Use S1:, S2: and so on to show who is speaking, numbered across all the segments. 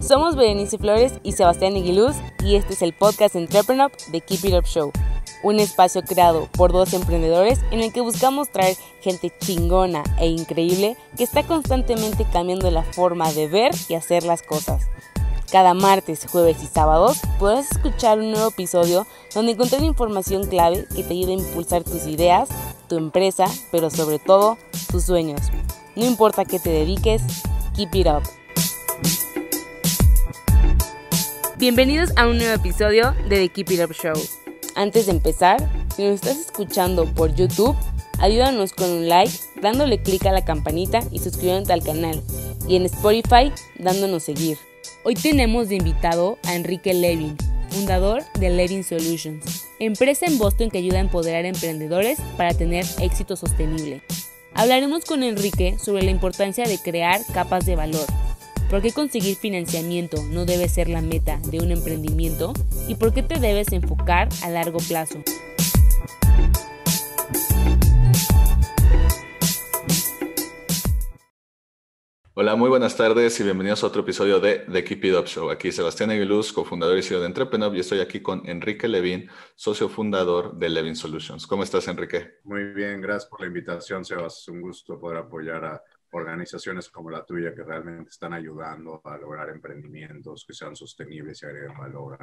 S1: Somos Berenice Flores y Sebastián Aguiluz y este es el podcast Entrepreneur de Keep It Up Show, un espacio creado por dos emprendedores en el que buscamos traer gente chingona e increíble que está constantemente cambiando la forma de ver y hacer las cosas. Cada martes, jueves y sábados podrás escuchar un nuevo episodio donde encontrar información clave que te ayude a impulsar tus ideas, tu empresa, pero sobre todo tus sueños. No importa qué te dediques, keep it up. Bienvenidos a un nuevo episodio de The Keep It Up Show. Antes de empezar, si nos estás escuchando por YouTube, ayúdanos con un like, dándole clic a la campanita y suscribiéndote al canal. Y en Spotify, dándonos seguir. Hoy tenemos de invitado a Enrique Levin, fundador de Levin Solutions, empresa en Boston que ayuda a empoderar a emprendedores para tener éxito sostenible. Hablaremos con Enrique sobre la importancia de crear capas de valor, por qué conseguir financiamiento no debe ser la meta de un emprendimiento y por qué te debes enfocar a largo plazo.
S2: Hola, muy buenas tardes y bienvenidos a otro episodio de The Keep It Up Show. Aquí Sebastián Aguiluz, cofundador y CEO de Entrepreneur, y estoy aquí con Enrique Levin, socio fundador de Levin Solutions. ¿Cómo estás, Enrique?
S3: Muy bien, gracias por la invitación, Sebas. Es un gusto poder apoyar a organizaciones como la tuya que realmente están ayudando a lograr emprendimientos que sean sostenibles y agreguen valor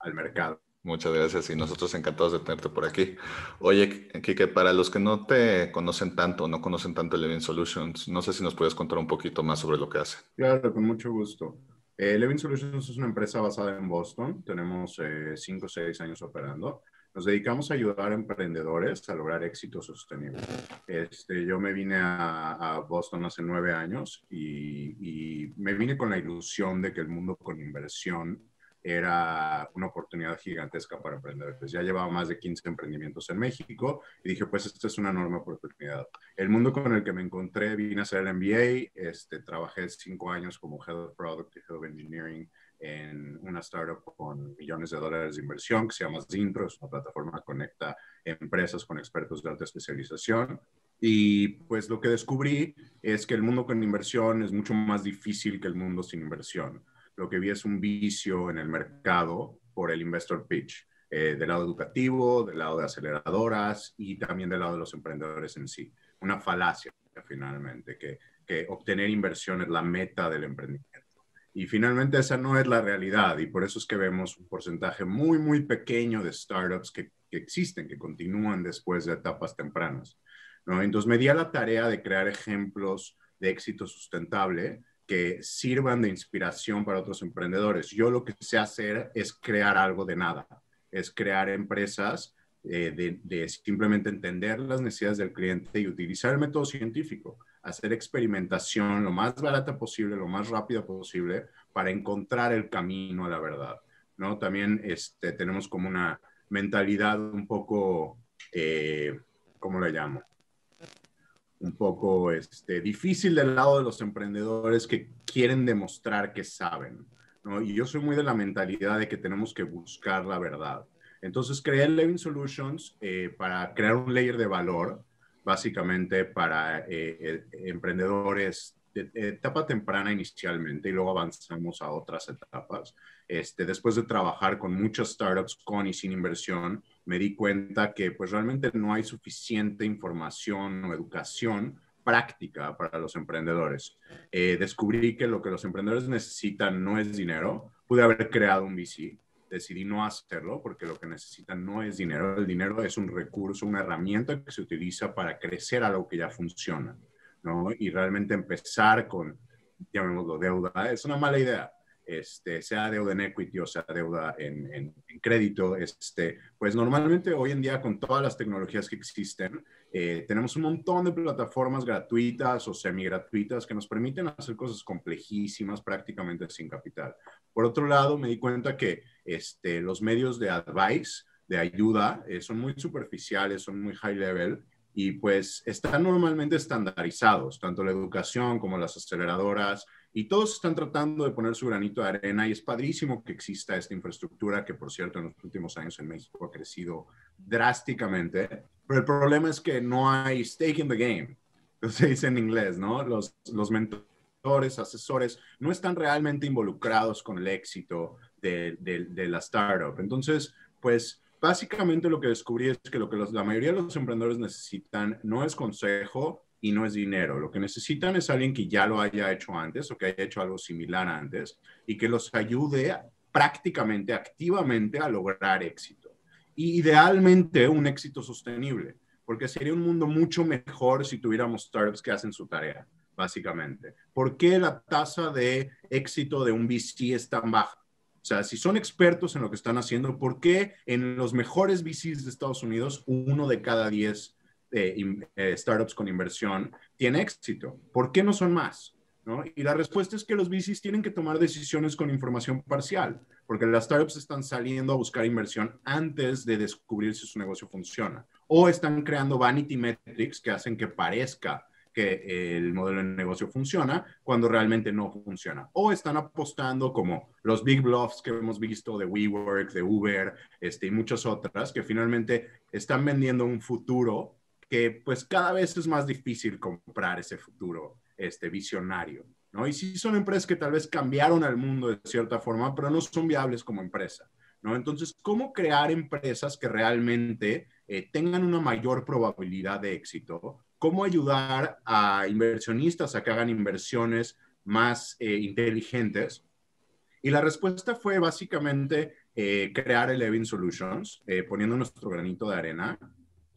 S2: al mercado Muchas gracias y nosotros encantados de tenerte por aquí. Oye, Kike, para los que no te conocen tanto, no conocen tanto Levin Solutions, no sé si nos puedes contar un poquito más sobre lo que hace.
S3: Claro, con mucho gusto. Eh, Levin Solutions es una empresa basada en Boston. Tenemos eh, cinco o seis años operando. Nos dedicamos a ayudar a emprendedores a lograr éxito sostenible. Este, yo me vine a, Boston hace nueve años y me vine con la ilusión de que el mundo con inversión era una oportunidad gigantesca para emprender. Pues ya llevaba más de 15 emprendimientos en México y dije, pues esta es una enorme oportunidad. El mundo con el que me encontré, vine a hacer el MBA, este, trabajé cinco años como Head of Product y Head of Engineering en una startup con millones de dólares de inversión que se llama Zintro, es una plataforma que conecta empresas con expertos de alta especialización. Y pues lo que descubrí es que el mundo con inversión es mucho más difícil que el mundo sin inversión lo que vi es un vicio en el mercado por el investor pitch, eh, del lado educativo, del lado de aceleradoras y también del lado de los emprendedores en sí. Una falacia, finalmente, que, obtener inversión es la meta del emprendimiento. Y finalmente esa no es la realidad y por eso es que vemos un porcentaje muy, muy pequeño de startups que, que existen, que continúan después de etapas tempranas. ¿no? Entonces me di a la tarea de crear ejemplos de éxito sustentable que sirvan de inspiración para otros emprendedores. Yo lo que sé hacer es crear algo de nada, es crear empresas eh, de, simplemente entender las necesidades del cliente y utilizar el método científico, hacer experimentación lo más barata posible, lo más rápida posible para encontrar el camino a la verdad. ¿no? También este, tenemos como una mentalidad un poco, eh, ¿cómo lo llamo? un poco este, difícil del lado de los emprendedores que quieren demostrar que saben. Y yo soy muy de la mentalidad de que tenemos que buscar la verdad. Entonces creé Living Solutions eh, para crear un layer de valor, básicamente para eh, eh, emprendedores de etapa temprana inicialmente y luego avanzamos a otras etapas. Este, después de trabajar con muchas startups con y sin inversión, me di cuenta que pues realmente no hay suficiente información o educación práctica para los emprendedores. Eh, descubrí que lo que los emprendedores necesitan no es dinero. Pude haber creado un VC, decidí no hacerlo porque lo que necesitan no es dinero. El dinero es un recurso, una herramienta que se utiliza para crecer algo que ya funciona, ¿no? Y realmente empezar con, llamémoslo deuda, es una mala idea. Este, sea deuda en equity o sea deuda en, crédito, este, pues normalmente hoy en día con todas las tecnologías que existen, eh, tenemos un montón de plataformas gratuitas o semi-gratuitas que nos permiten hacer cosas complejísimas prácticamente sin capital. Por otro lado, me di cuenta que este, los medios de advice, de ayuda, eh, son muy superficiales, son muy high level y pues están normalmente estandarizados, tanto la educación como las aceleradoras, y todos están tratando de poner su granito de arena y es padrísimo que exista esta infraestructura que, por cierto, en los últimos años en México ha crecido drásticamente. Pero el problema es que no hay stake in the game, se dice en inglés, ¿no? Los, los mentores, asesores, no están realmente involucrados con el éxito de, la startup. Entonces, pues básicamente lo que descubrí es que lo que la mayoría de los emprendedores necesitan no es consejo, y no es dinero. Lo que necesitan es alguien que ya lo haya hecho antes o que haya hecho algo similar antes y que los ayude prácticamente, activamente a lograr éxito. idealmente un éxito sostenible, porque sería un mundo mucho mejor si tuviéramos startups que hacen su tarea, básicamente. ¿Por qué la tasa de éxito de un VC es tan baja? O sea, si son expertos en lo que están haciendo, ¿por qué en los mejores VCs de Estados Unidos uno de cada diez eh, startups con inversión tiene éxito? ¿Por qué no son más? Y la respuesta es que los VCs tienen que tomar decisiones con información parcial, porque las startups están saliendo a buscar inversión antes de descubrir si su negocio funciona, o están creando vanity metrics que hacen que parezca que eh, el modelo de negocio funciona cuando realmente no funciona. O están apostando como los big bluffs que hemos visto de WeWork, de Uber este, y muchas otras que finalmente están vendiendo un futuro que pues cada vez es más difícil comprar ese futuro este, visionario, ¿no? Y sí son empresas que tal vez cambiaron al mundo de cierta forma, pero no son viables como empresa, ¿no? Entonces, ¿cómo crear empresas que realmente eh, tengan una mayor probabilidad de éxito? ¿Cómo ayudar a inversionistas a que hagan inversiones más eh, inteligentes? Y la respuesta fue básicamente eh, crear Eleven Solutions, poniendo nuestro granito de arena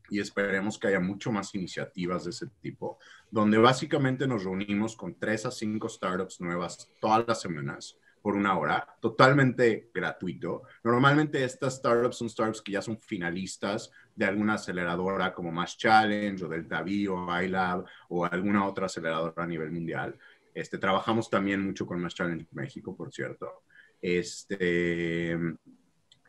S3: y esperemos que haya mucho más iniciativas de ese tipo, donde básicamente nos reunimos con tres a cinco startups nuevas todas las semanas por una hora, totalmente gratuito. Normalmente estas startups son startups que ya son finalistas de alguna aceleradora como Mass Challenge o Delta V o iLab o alguna otra aceleradora a nivel mundial. Este, trabajamos también mucho con Mass Challenge México, por cierto. Este,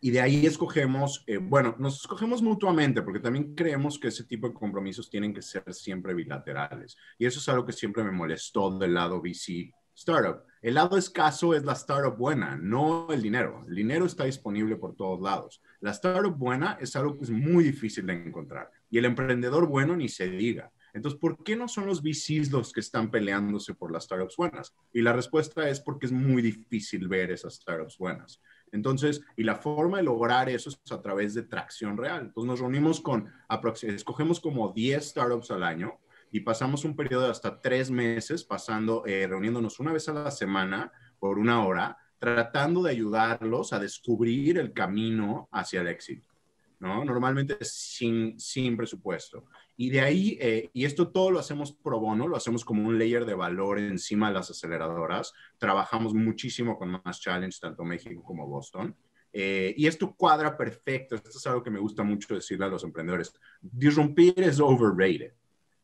S3: y de ahí escogemos, eh, bueno, nos escogemos mutuamente porque también creemos que ese tipo de compromisos tienen que ser siempre bilaterales. Y eso es algo que siempre me molestó del lado VC startup. El lado escaso es la startup buena, no el dinero. El dinero está disponible por todos lados. La startup buena es algo que es muy difícil de encontrar. Y el emprendedor bueno ni se diga. Entonces, ¿por qué no son los VCs los que están peleándose por las startups buenas? Y la respuesta es porque es muy difícil ver esas startups buenas. Entonces, y la forma de lograr eso es a través de tracción real. Entonces nos reunimos con, escogemos como 10 startups al año y pasamos un periodo de hasta tres meses pasando, eh, reuniéndonos una vez a la semana por una hora, tratando de ayudarlos a descubrir el camino hacia el éxito. Normalmente sin, sin presupuesto. Y de ahí, eh, y esto todo lo hacemos pro bono, lo hacemos como un layer de valor encima de las aceleradoras. Trabajamos muchísimo con más challenge, tanto México como Boston. Eh, y esto cuadra perfecto. Esto es algo que me gusta mucho decirle a los emprendedores. Disrumpir es overrated.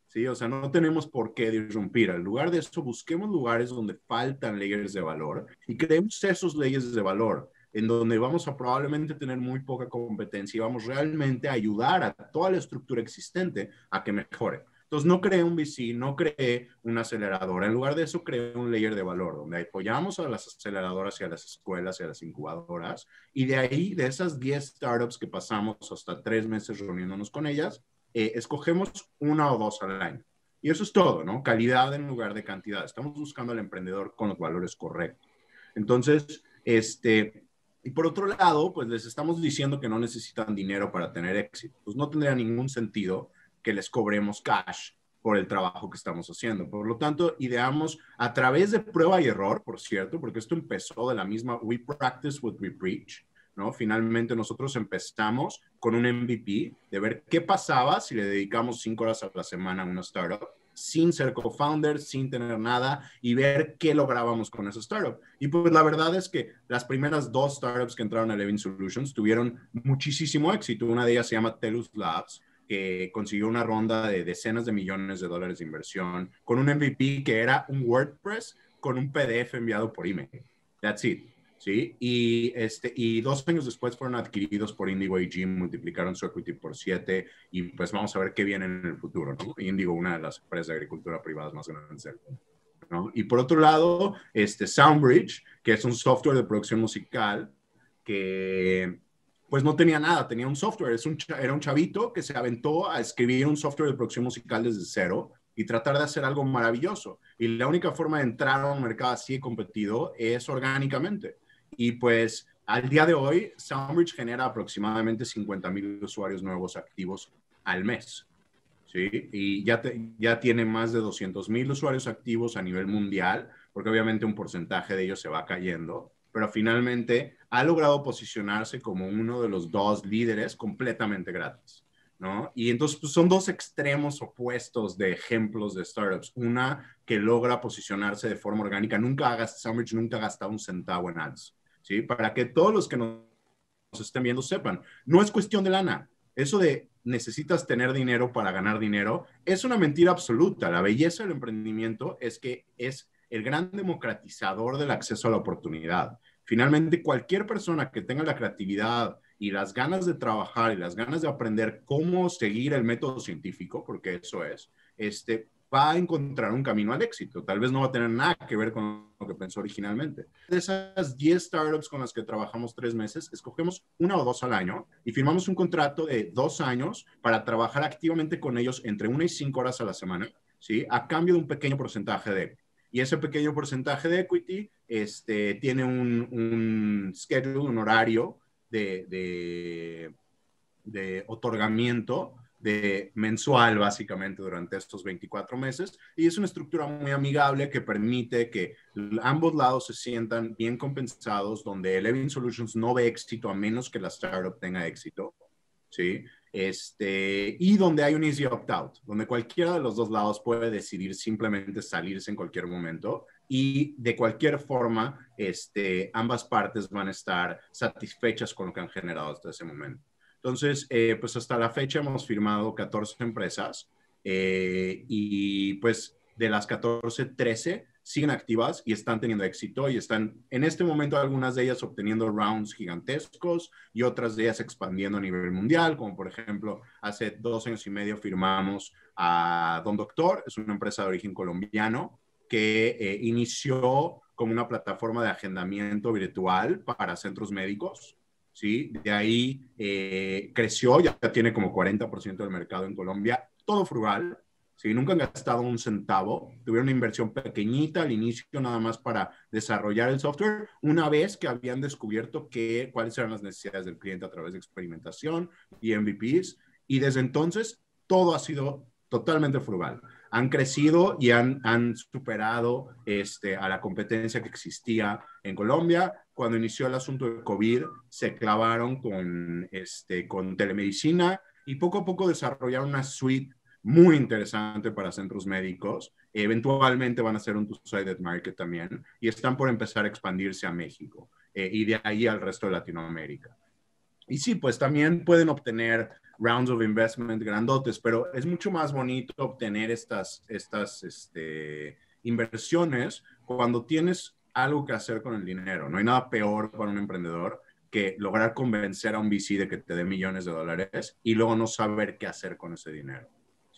S3: ¿sí? O sea, no tenemos por qué disrumpir. al lugar de eso, busquemos lugares donde faltan layers de valor y creemos esos leyes de valor en donde vamos a probablemente tener muy poca competencia y vamos realmente a ayudar a toda la estructura existente a que mejore. Entonces, no cree un VC, no cree una aceleradora. En lugar de eso, cree un layer de valor donde apoyamos a las aceleradoras y a las escuelas y a las incubadoras. Y de ahí, de esas 10 startups que pasamos hasta tres meses reuniéndonos con ellas, eh, escogemos una o dos al año. Y eso es todo, ¿no? Calidad en lugar de cantidad. Estamos buscando al emprendedor con los valores correctos. Entonces, este, y por otro lado, pues les estamos diciendo que no necesitan dinero para tener éxito. Pues no tendría ningún sentido que les cobremos cash por el trabajo que estamos haciendo. Por lo tanto, ideamos a través de prueba y error, por cierto, porque esto empezó de la misma We Practice What We Preach, ¿no? Finalmente nosotros empezamos con un MVP de ver qué pasaba si le dedicamos cinco horas a la semana a una startup sin ser co founder sin tener nada y ver qué lográbamos con esa startup. Y pues la verdad es que las primeras dos startups que entraron a Living Solutions tuvieron muchísimo éxito. Una de ellas se llama Telus Labs, que consiguió una ronda de decenas de millones de dólares de inversión con un MVP que era un WordPress con un PDF enviado por email. That's it. ¿sí? Y, este, y dos años después fueron adquiridos por Indigo AG, multiplicaron su equity por siete y pues vamos a ver qué viene en el futuro, ¿no? Indigo, una de las empresas de agricultura privadas más grandes del mundo. ¿no? Y por otro lado, este Soundbridge, que es un software de producción musical que pues no tenía nada, tenía un software, es era un chavito que se aventó a escribir un software de producción musical desde cero y tratar de hacer algo maravilloso. Y la única forma de entrar a un mercado así competido es orgánicamente. Y pues al día de hoy, Soundbridge genera aproximadamente 50.000 usuarios nuevos activos al mes. ¿sí? Y ya, ya tiene más de 200.000 usuarios activos a nivel mundial, porque obviamente un porcentaje de ellos se va cayendo, pero finalmente ha logrado posicionarse como uno de los dos líderes completamente gratis. ¿No? Y entonces pues, son dos extremos opuestos de ejemplos de startups. Una que logra posicionarse de forma orgánica, nunca ha gastado, nunca ha gastado un centavo en ads para que todos los que nos estén viendo sepan, no es cuestión de lana. Eso de necesitas tener dinero para ganar dinero es una mentira absoluta. La belleza del emprendimiento es que es el gran democratizador del acceso a la oportunidad. Finalmente, cualquier persona que tenga la creatividad y las ganas de trabajar y las ganas de aprender cómo seguir el método científico, porque eso es, este, va a encontrar un camino al éxito. Tal vez no va a tener nada que ver con lo que pensó originalmente. De esas 10 startups con las que trabajamos tres meses, escogemos una o dos al año y firmamos un contrato de dos años para trabajar activamente con ellos entre una y cinco horas a la semana, ¿sí? A cambio de un pequeño porcentaje de equity. y ese pequeño porcentaje de equity este, tiene un, schedule, un horario de, de, de otorgamiento de mensual básicamente durante estos 24 meses y es una estructura muy amigable que permite que ambos lados se sientan bien compensados donde Eleven Solutions no ve éxito a menos que la startup tenga éxito, ¿sí? Este, y donde hay un easy opt-out, donde cualquiera de los dos lados puede decidir simplemente salirse en cualquier momento y de cualquier forma este, ambas partes van a estar satisfechas con lo que han generado hasta ese momento. Entonces, eh, pues hasta la fecha hemos firmado 14 empresas eh, y pues de las 14, 13 siguen activas y están teniendo éxito y están en este momento algunas de ellas obteniendo rounds gigantescos y otras de ellas expandiendo a nivel mundial, como por ejemplo hace dos años y medio firmamos a Don Doctor, es una empresa de origen colombiano que eh, inició como una plataforma de agendamiento virtual para centros médicos ¿sí? De ahí eh, creció, ya tiene como 40% del mercado en Colombia, todo frugal, ¿sí? Nunca han gastado un centavo, tuvieron una inversión pequeñita al inicio nada más para desarrollar el software, una vez que habían descubierto cuáles eran las necesidades del cliente a través de experimentación y MVPs, y desde entonces todo ha sido totalmente frugal han crecido y han, superado este, a la competencia que existía en Colombia. Cuando inició el asunto de COVID, se clavaron este, con, telemedicina y poco a poco desarrollaron una suite muy interesante para centros médicos. Eventualmente van a ser un two-sided market también y están por empezar a expandirse a México eh, y de ahí al resto de Latinoamérica. Y sí, pues también pueden obtener rounds of investment grandotes, pero es mucho más bonito obtener estas, este, inversiones cuando tienes algo que hacer con el dinero. No hay nada peor para un emprendedor que lograr convencer a un VC de que te dé millones de dólares y luego no saber qué hacer con ese dinero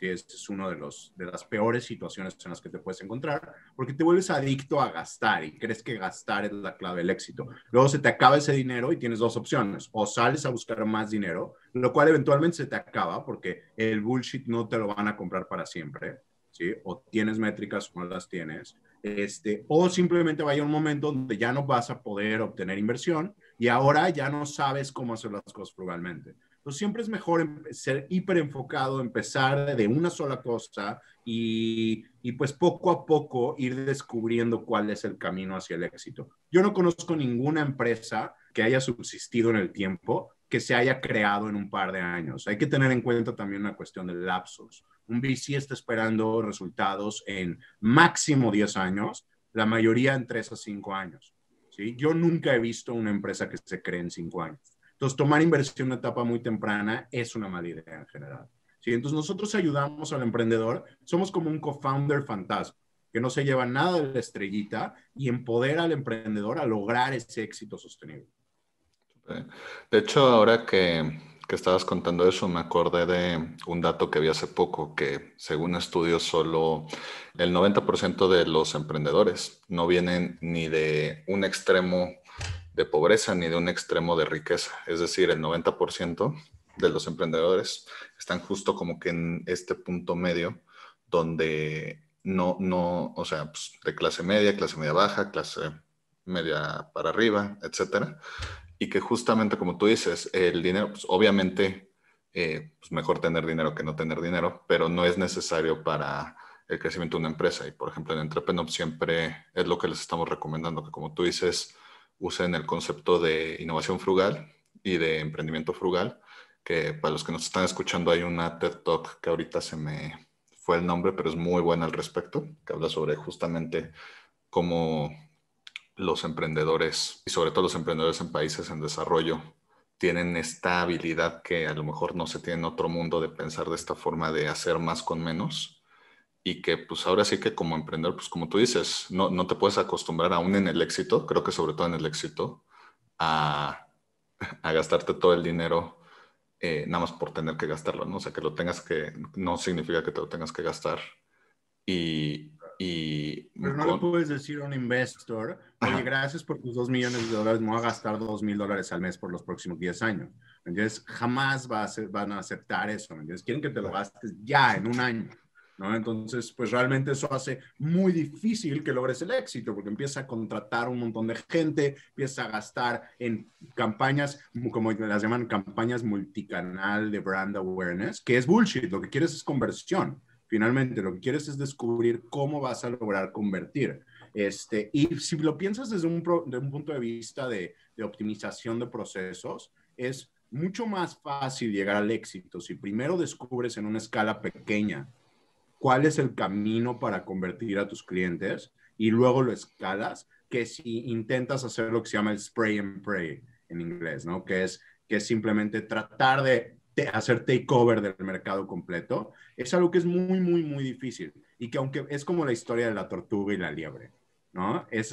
S3: es una de, las peores situaciones en las que te puedes encontrar, porque te vuelves adicto a gastar y crees que gastar es la clave del éxito. Luego se te acaba ese dinero y tienes dos opciones, o sales a buscar más dinero, lo cual eventualmente se te acaba porque el bullshit no te lo van a comprar para siempre, O tienes métricas o no las tienes, este, o simplemente vaya un momento donde ya no vas a poder obtener inversión y ahora ya no sabes cómo hacer las cosas frugalmente siempre es mejor ser hiper enfocado, empezar de una sola cosa y, pues poco a poco ir descubriendo cuál es el camino hacia el éxito. Yo no conozco ninguna empresa que haya subsistido en el tiempo que se haya creado en un par de años. Hay que tener en cuenta también una cuestión de lapsos. Un VC está esperando resultados en máximo 10 años, la mayoría en 3 a 5 años. ¿sí? Yo nunca he visto una empresa que se cree en 5 años entonces, tomar inversión en una etapa muy temprana es una mala idea en general. Entonces, nosotros ayudamos al emprendedor, somos como un co-founder fantasma que no se lleva nada de la estrellita y empodera al emprendedor a lograr ese éxito sostenible.
S2: De hecho, ahora que, que, estabas contando eso, me acordé de un dato que vi hace poco, que según estudios solo el 90% de los emprendedores no vienen ni de un extremo de pobreza ni de un extremo de riqueza. Es decir, el 90% de los emprendedores están justo como que en este punto medio donde no, no, o sea, pues, de clase media, clase media baja, clase media para arriba, etcétera. Y que justamente como tú dices, el dinero, pues obviamente, eh, pues, mejor tener dinero que no tener dinero, pero no es necesario para el crecimiento de una empresa. Y por ejemplo, en Entrepreneur siempre es lo que les estamos recomendando, que como tú dices, usen el concepto de innovación frugal y de emprendimiento frugal, que para los que nos están escuchando hay una TED Talk que ahorita se me fue el nombre, pero es muy buena al respecto, que habla sobre justamente cómo los emprendedores, y sobre todo los emprendedores en países en desarrollo, tienen esta habilidad que a lo mejor no se tiene en otro mundo de pensar de esta forma de hacer más con menos y que pues ahora sí que como emprendedor, pues como tú dices, no, no te puedes acostumbrar aún en el éxito, creo que sobre todo en el éxito, a, gastarte todo el dinero eh, nada más por tener que gastarlo, ¿no? O sea, que lo tengas que, no significa que te lo tengas que gastar. Y, y Pero no le
S3: puedes decir a un investor, oye, gracias por tus dos millones de dólares, me voy a gastar dos mil dólares al mes por los próximos diez años. Entonces, jamás va a ser, van a aceptar eso. Entonces, quieren que te lo gastes ya en un año. Entonces, pues realmente eso hace muy difícil que logres el éxito, porque empieza a contratar un montón de gente, empieza a gastar en campañas, como las llaman campañas multicanal de brand awareness, que es bullshit, lo que quieres es conversión. Finalmente, lo que quieres es descubrir cómo vas a lograr convertir. Este, y si lo piensas desde un, punto de vista de, de optimización de procesos, es mucho más fácil llegar al éxito si primero descubres en una escala pequeña cuál es el camino para convertir a tus clientes y luego lo escalas, que si intentas hacer lo que se llama el spray and pray en inglés, ¿no? Que es, que simplemente tratar de hacer takeover del mercado completo, es algo que es muy, muy, muy difícil y que aunque es como la historia de la tortuga y la liebre, ¿no? Es,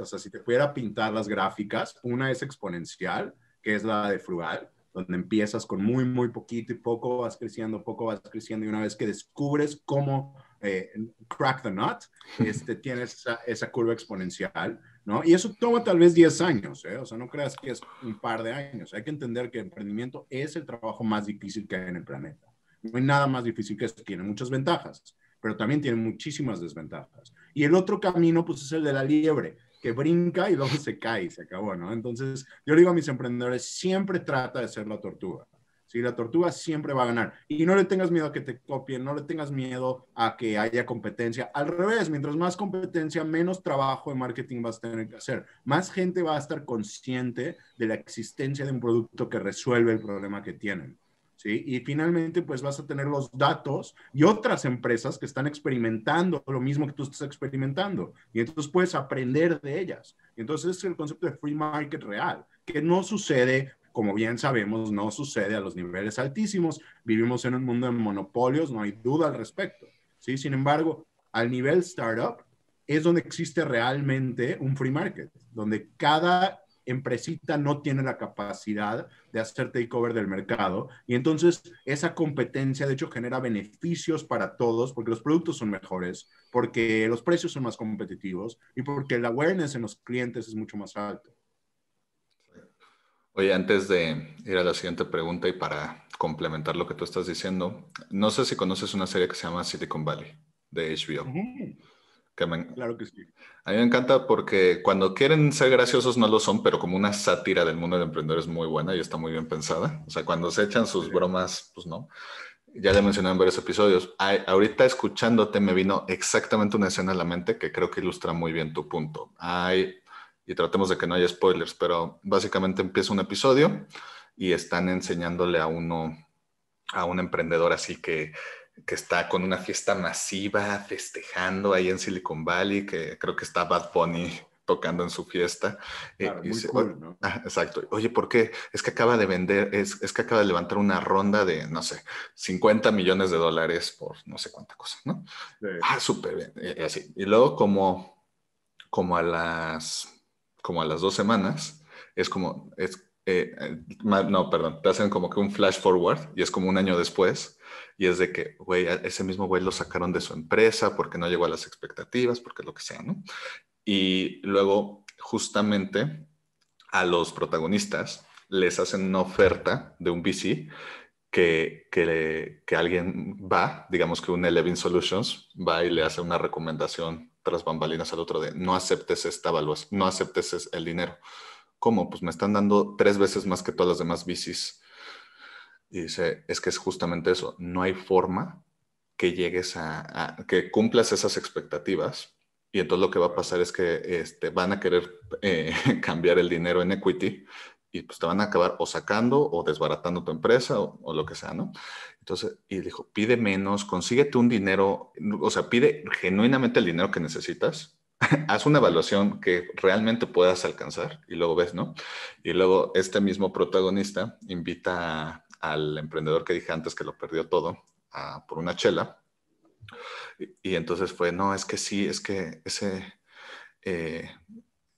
S3: o sea, si te pudiera pintar las gráficas, una es exponencial, que es la de frugal, donde empiezas con muy, muy poquito y poco vas creciendo, poco vas creciendo y una vez que descubres cómo eh, crack the nut, este, tienes esa, curva exponencial, Y eso toma tal vez 10 años, ¿eh? O sea, no creas que es un par de años. Hay que entender que el emprendimiento es el trabajo más difícil que hay en el planeta. No hay nada más difícil que esto. Tiene muchas ventajas, pero también tiene muchísimas desventajas. Y el otro camino, pues, es el de la liebre que brinca y luego se cae y se acabó, ¿no? Entonces, yo digo a mis emprendedores, siempre trata de ser la tortuga. si la tortuga siempre va a ganar. Y no le tengas miedo a que te copien, no le tengas miedo a que haya competencia. Al revés, mientras más competencia, menos trabajo de marketing vas a tener que hacer. Más gente va a estar consciente de la existencia de un producto que resuelve el problema que tienen. ¿sí? Y finalmente, pues vas a tener los datos y otras empresas que están experimentando lo mismo que tú estás experimentando. Y entonces puedes aprender de ellas. entonces es el concepto de free market real, que no sucede, como bien sabemos, no sucede a los niveles altísimos. Vivimos en un mundo de monopolios, no hay duda al respecto, ¿sí? Sin embargo, al nivel startup es donde existe realmente un free market, donde cada empresita no tiene la capacidad de hacer takeover del mercado y entonces esa competencia de hecho genera beneficios para todos porque los productos son mejores, porque los precios son más competitivos y porque el awareness en los clientes es mucho más alto.
S2: Oye, antes de ir a la siguiente pregunta y para complementar lo que tú estás diciendo, no sé si conoces una serie que se llama Silicon Valley de HBO. Claro que sí. A mí me encanta porque cuando quieren ser graciosos no lo son, pero como una sátira del mundo del emprendedor es muy buena y está muy bien pensada. O sea, cuando se echan sus bromas, pues no. Ya le mencioné en varios episodios. ahorita escuchándote me vino exactamente una escena a la mente que creo que ilustra muy bien tu punto. Hay, y tratemos de que no haya spoilers, pero básicamente empieza un episodio y están enseñándole a uno, a un emprendedor así que que está con una fiesta masiva festejando ahí en Silicon Valley, que creo que está Bad Bunny tocando en su fiesta. Eh, exacto. Oye, ¿por qué? Es que acaba de vender, es, que acaba de levantar una ronda de, no sé, 50 millones de dólares por no sé cuánta cosa, ¿no? Ah, súper bien. Y, así. Y luego como, como a las, como a las dos semanas, es como, es, eh, eh, no, perdón, te hacen como que un flash forward y es como un año después y es de que, güey, ese mismo güey lo sacaron de su empresa porque no llegó a las expectativas, porque lo que sea, ¿no? Y luego, justamente, a los protagonistas les hacen una oferta de un VC que, que, alguien va, digamos que un Eleven Solutions va y le hace una recomendación tras bambalinas al otro de no aceptes esta valuación, no aceptes el dinero. ¿Cómo? Pues me están dando tres veces más que todas las demás VCs y dice, es que es justamente eso, no hay forma que llegues a, que cumplas esas expectativas. Y entonces lo que va a pasar es que este, van a querer eh, cambiar el dinero en equity y pues te van a acabar o sacando o desbaratando tu empresa o, lo que sea, ¿no? Entonces, y dijo, pide menos, consíguete un dinero, o sea, pide genuinamente el dinero que necesitas, haz una evaluación que realmente puedas alcanzar y luego ves, ¿no? Y luego este mismo protagonista invita a al emprendedor que dije antes que lo perdió todo por una chela. Y, entonces fue, no, es que sí, es que ese, eh,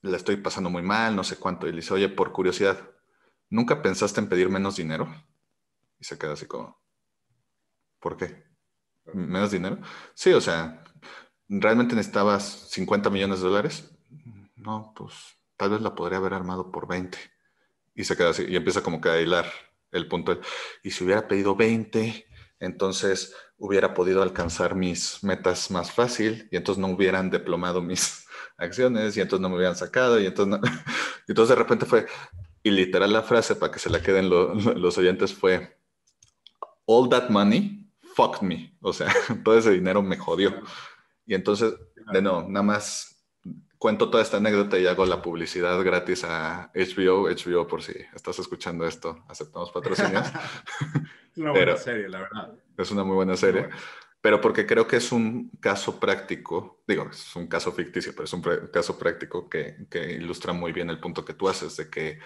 S2: la estoy pasando muy mal, no sé cuánto. Y le dice, oye, por curiosidad, ¿nunca pensaste en pedir menos dinero? Y se queda así como, ¿por qué? ¿Menos dinero? Sí, o sea, ¿realmente necesitabas 50 millones de dólares? No, pues tal vez la podría haber armado por 20. Y se queda así, y empieza como que a hilar el punto y si hubiera pedido 20, entonces hubiera podido alcanzar mis metas más fácil y entonces no hubieran diplomado mis acciones y entonces no me hubieran sacado y entonces, entonces de repente fue, y literal la frase para que se la queden los oyentes fue, all that money fucked me, o sea, todo ese dinero me jodió. Y entonces, de no, nada más cuento toda esta anécdota y hago la publicidad gratis a HBO. HBO, por si estás escuchando esto, aceptamos patrocinios. es una buena serie, la verdad. Es una muy buena serie. pero porque creo que es un caso práctico, digo, es un caso ficticio, pero es un caso práctico que, ilustra muy bien el punto que tú haces de que,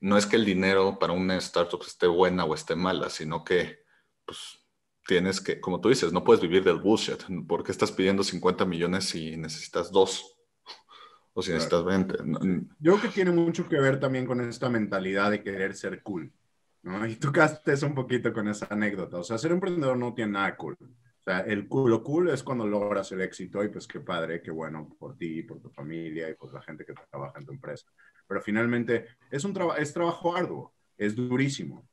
S2: no es que el dinero para una startup esté buena o esté mala, sino que pues, tienes que, como tú dices, no puedes vivir del bullshit. porque estás pidiendo 50 millones si necesitas dos? O si necesitas 20.
S3: Yo creo que tiene mucho que ver también con esta mentalidad de querer ser cool. ¿no? Y tú castes un poquito con esa anécdota. O sea, ser emprendedor no tiene nada cool. O sea, el cool, lo cool es cuando logras el éxito y pues qué padre, qué bueno por ti, por tu familia y por la gente que trabaja en tu empresa. Pero finalmente es un trabajo, es trabajo arduo, es durísimo.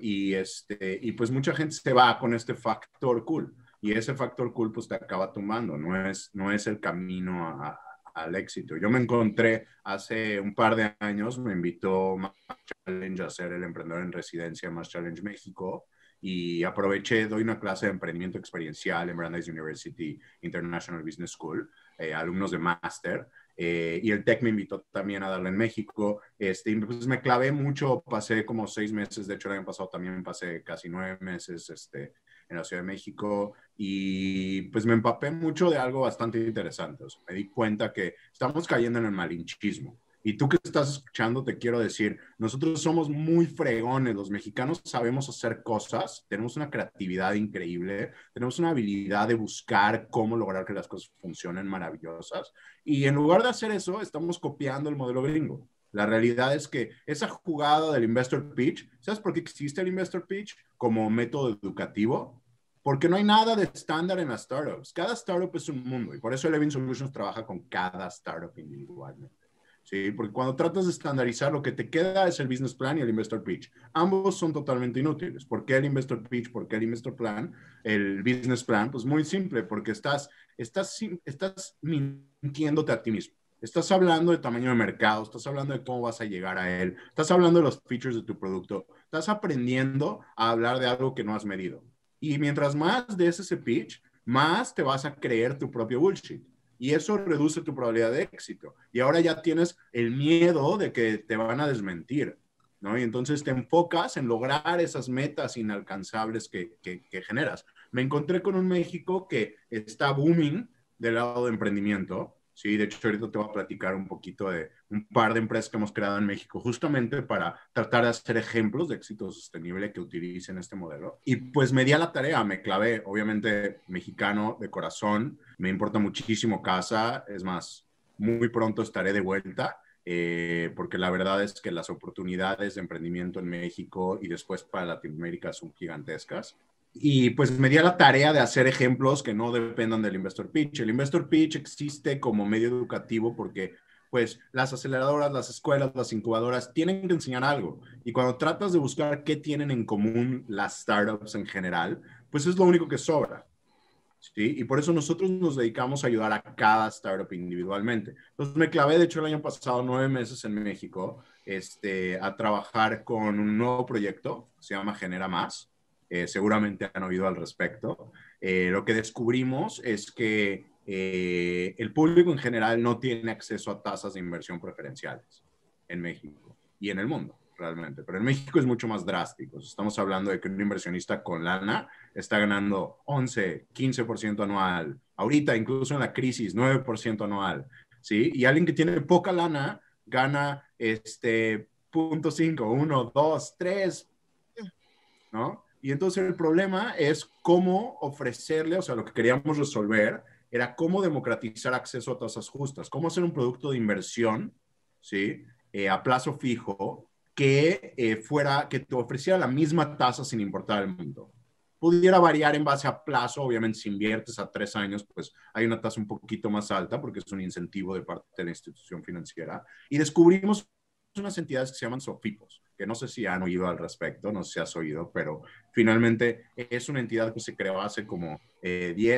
S3: Y, este, y pues mucha gente se va con este factor cool y ese factor cool pues te acaba tumbando, no es, no es el camino al éxito. Yo me encontré hace un par de años, me invitó Más Challenge a ser el emprendedor en residencia Más Challenge México y aproveché, doy una clase de emprendimiento experiencial en Brandeis University International Business School, eh, alumnos de máster, eh, y el tech me invitó también a darlo en México. Este, y pues me clavé mucho, pasé como seis meses, de hecho el año pasado también pasé casi nueve meses este, en la Ciudad de México y pues me empapé mucho de algo bastante interesante. me di cuenta que estamos cayendo en el malinchismo. Y tú que estás escuchando, te quiero decir, nosotros somos muy fregones, los mexicanos sabemos hacer cosas, tenemos una creatividad increíble, tenemos una habilidad de buscar cómo lograr que las cosas funcionen maravillosas. Y en lugar de hacer eso, estamos copiando el modelo gringo. La realidad es que esa jugada del investor pitch, ¿sabes por qué existe el investor pitch como método educativo? porque no hay nada de estándar en las startups. Cada startup es un mundo y por eso Eleven Solutions trabaja con cada startup individualmente. ¿sí? Porque cuando tratas de estandarizar, lo que te queda es el business plan y el investor pitch. Ambos son totalmente inútiles. ¿Por qué el investor pitch? ¿Por qué el investor plan? El business plan, pues muy simple, porque estás, estás, estás mintiéndote a ti mismo. Estás hablando de tamaño de mercado, estás hablando de cómo vas a llegar a él, estás hablando de los features de tu producto, estás aprendiendo a hablar de algo que no has medido. Y mientras más de ese pitch, más te vas a creer tu propio bullshit y eso reduce tu probabilidad de éxito. Y ahora ya tienes el miedo de que te van a desmentir, ¿no? Y entonces te enfocas en lograr esas metas inalcanzables que, que generas. Me encontré con un México que está booming del lado de emprendimiento, Sí, de hecho ahorita te voy a platicar un poquito de un par de empresas que hemos creado en México justamente para tratar de hacer ejemplos de éxito sostenible que utilicen este modelo. Y pues me di a la tarea, me clavé, obviamente mexicano de corazón, me importa muchísimo casa, es más, muy pronto estaré de vuelta. Eh, porque la verdad es que las oportunidades de emprendimiento en México y después para Latinoamérica son gigantescas y pues me di a la tarea de hacer ejemplos que no dependan del investor pitch. El investor pitch existe como medio educativo porque pues las aceleradoras, las escuelas, las incubadoras tienen que enseñar algo. Y cuando tratas de buscar qué tienen en común las startups en general, pues es lo único que sobra. ¿Sí? Y por eso nosotros nos dedicamos a ayudar a cada startup individualmente. Entonces me clavé, de hecho, el año pasado nueve meses en México este, a trabajar con un nuevo proyecto, se llama Genera Más, eh, seguramente han oído al respecto. Eh, lo que descubrimos es que eh, el público en general no tiene acceso a tasas de inversión preferenciales en México y en el mundo realmente, pero en México es mucho más drástico. Estamos hablando de que un inversionista con lana está ganando 11, 15% anual, ahorita incluso en la crisis 9% anual, ¿sí? Y alguien que tiene poca lana gana este 0.5, 1, 2, 3, ¿no? Y entonces el problema es cómo ofrecerle, o sea, lo que queríamos resolver era cómo democratizar acceso a tasas justas, cómo hacer un producto de inversión, ¿sí? Eh, a plazo fijo, que eh, fuera, que te ofreciera la misma tasa sin importar el mundo. Pudiera variar en base a plazo, obviamente si inviertes a tres años, pues hay una tasa un poquito más alta porque es un incentivo de parte de la institución financiera. Y descubrimos unas entidades que se llaman SOFIPOS, que no sé si han oído al respecto, no sé si has oído, pero finalmente es una entidad que se creó hace como 10,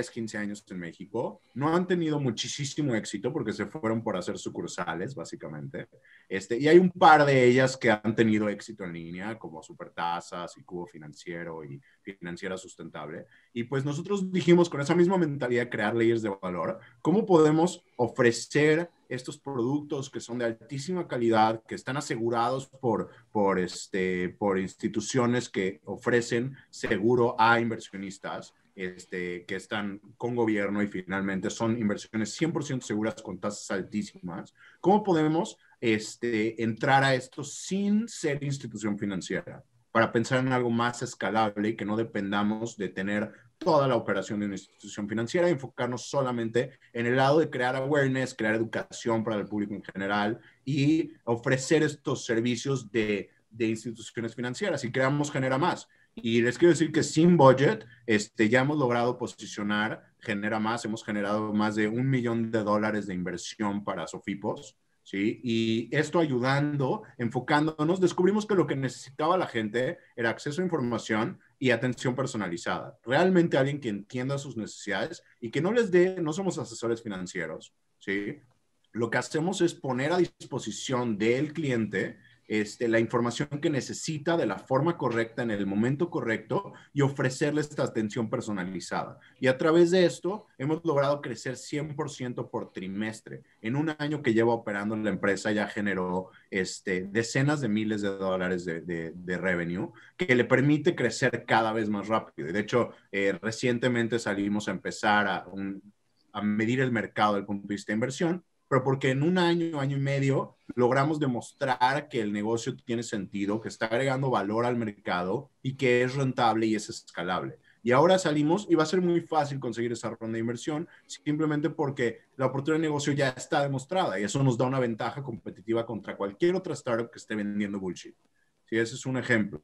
S3: eh, 15 años en México. No han tenido muchísimo éxito porque se fueron por hacer sucursales, básicamente. Este, y hay un par de ellas que han tenido éxito en línea, como Supertasas y Cubo Financiero y Financiera Sustentable. Y pues nosotros dijimos con esa misma mentalidad crear leyes de valor, ¿cómo podemos ofrecer estos productos que son de altísima calidad, que están asegurados por, por, este, por instituciones que ofrecen seguro a inversionistas, este, que están con gobierno y finalmente son inversiones 100% seguras con tasas altísimas, ¿cómo podemos este, entrar a esto sin ser institución financiera? para pensar en algo más escalable y que no dependamos de tener toda la operación de una institución financiera enfocarnos solamente en el lado de crear awareness, crear educación para el público en general y ofrecer estos servicios de, instituciones financieras. y creamos, genera más. Y les quiero decir que sin budget este, ya hemos logrado posicionar, genera más, hemos generado más de un millón de dólares de inversión para Sofipos y esto ayudando, enfocándonos, descubrimos que lo que necesitaba la gente era acceso a información y atención personalizada. Realmente alguien que entienda sus necesidades y que no les dé, no somos asesores financieros, ¿sí? Lo que hacemos es poner a disposición del cliente este, la información que necesita de la forma correcta, en el momento correcto y ofrecerle esta atención personalizada. Y a través de esto hemos logrado crecer 100% por trimestre. En un año que lleva operando la empresa ya generó este, decenas de miles de dólares de, revenue que le permite crecer cada vez más rápido. de hecho, eh, recientemente salimos a empezar a, a medir el mercado del punto de vista de inversión pero porque en un año, año y medio, logramos demostrar que el negocio tiene sentido, que está agregando valor al mercado y que es rentable y es escalable. Y ahora salimos y va a ser muy fácil conseguir esa ronda de inversión simplemente porque la oportunidad de negocio ya está demostrada y eso nos da una ventaja competitiva contra cualquier otra startup que esté vendiendo bullshit. Sí, ese es un ejemplo.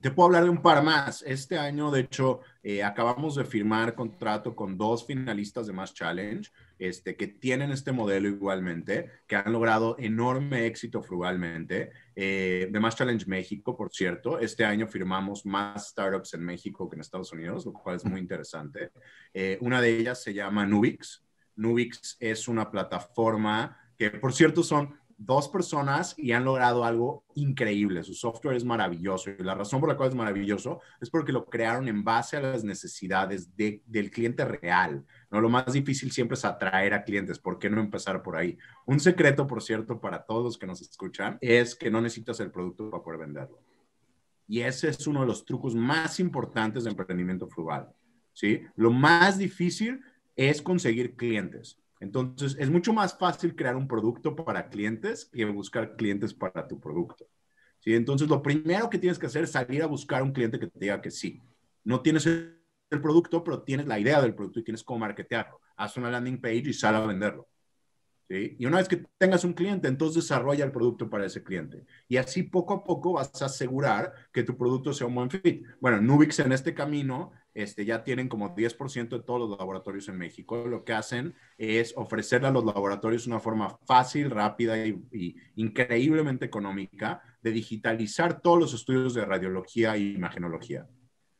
S3: Te puedo hablar de un par más. Este año, de hecho, eh, acabamos de firmar contrato con dos finalistas de Más Challenge. Este, que tienen este modelo igualmente, que han logrado enorme éxito frugalmente. Eh, The Mass Challenge México, por cierto, este año firmamos más startups en México que en Estados Unidos, lo cual es muy interesante. Eh, una de ellas se llama Nubix. Nubix es una plataforma que, por cierto, son dos personas y han logrado algo increíble. Su software es maravilloso y la razón por la cual es maravilloso es porque lo crearon en base a las necesidades del cliente real lo más difícil siempre es atraer a clientes. ¿Por qué no empezar por ahí? Un secreto, por cierto, para todos los que nos escuchan, es que no necesitas el producto para poder venderlo. Y ese es uno de los trucos más importantes de emprendimiento frugal. ¿sí? Lo más difícil es conseguir clientes. Entonces, es mucho más fácil crear un producto para clientes que buscar clientes para tu producto. ¿sí? Entonces, lo primero que tienes que hacer es salir a buscar un cliente que te diga que sí. No tienes el producto, pero tienes la idea del producto y tienes cómo marketearlo. Haz una landing page y sal a venderlo. ¿Sí? Y una vez que tengas un cliente, entonces desarrolla el producto para ese cliente. Y así poco a poco vas a asegurar que tu producto sea un buen fit. Bueno, Nubix en este camino este, ya tienen como 10% de todos los laboratorios en México. Lo que hacen es ofrecerle a los laboratorios una forma fácil, rápida y, increíblemente económica de digitalizar todos los estudios de radiología e imagenología.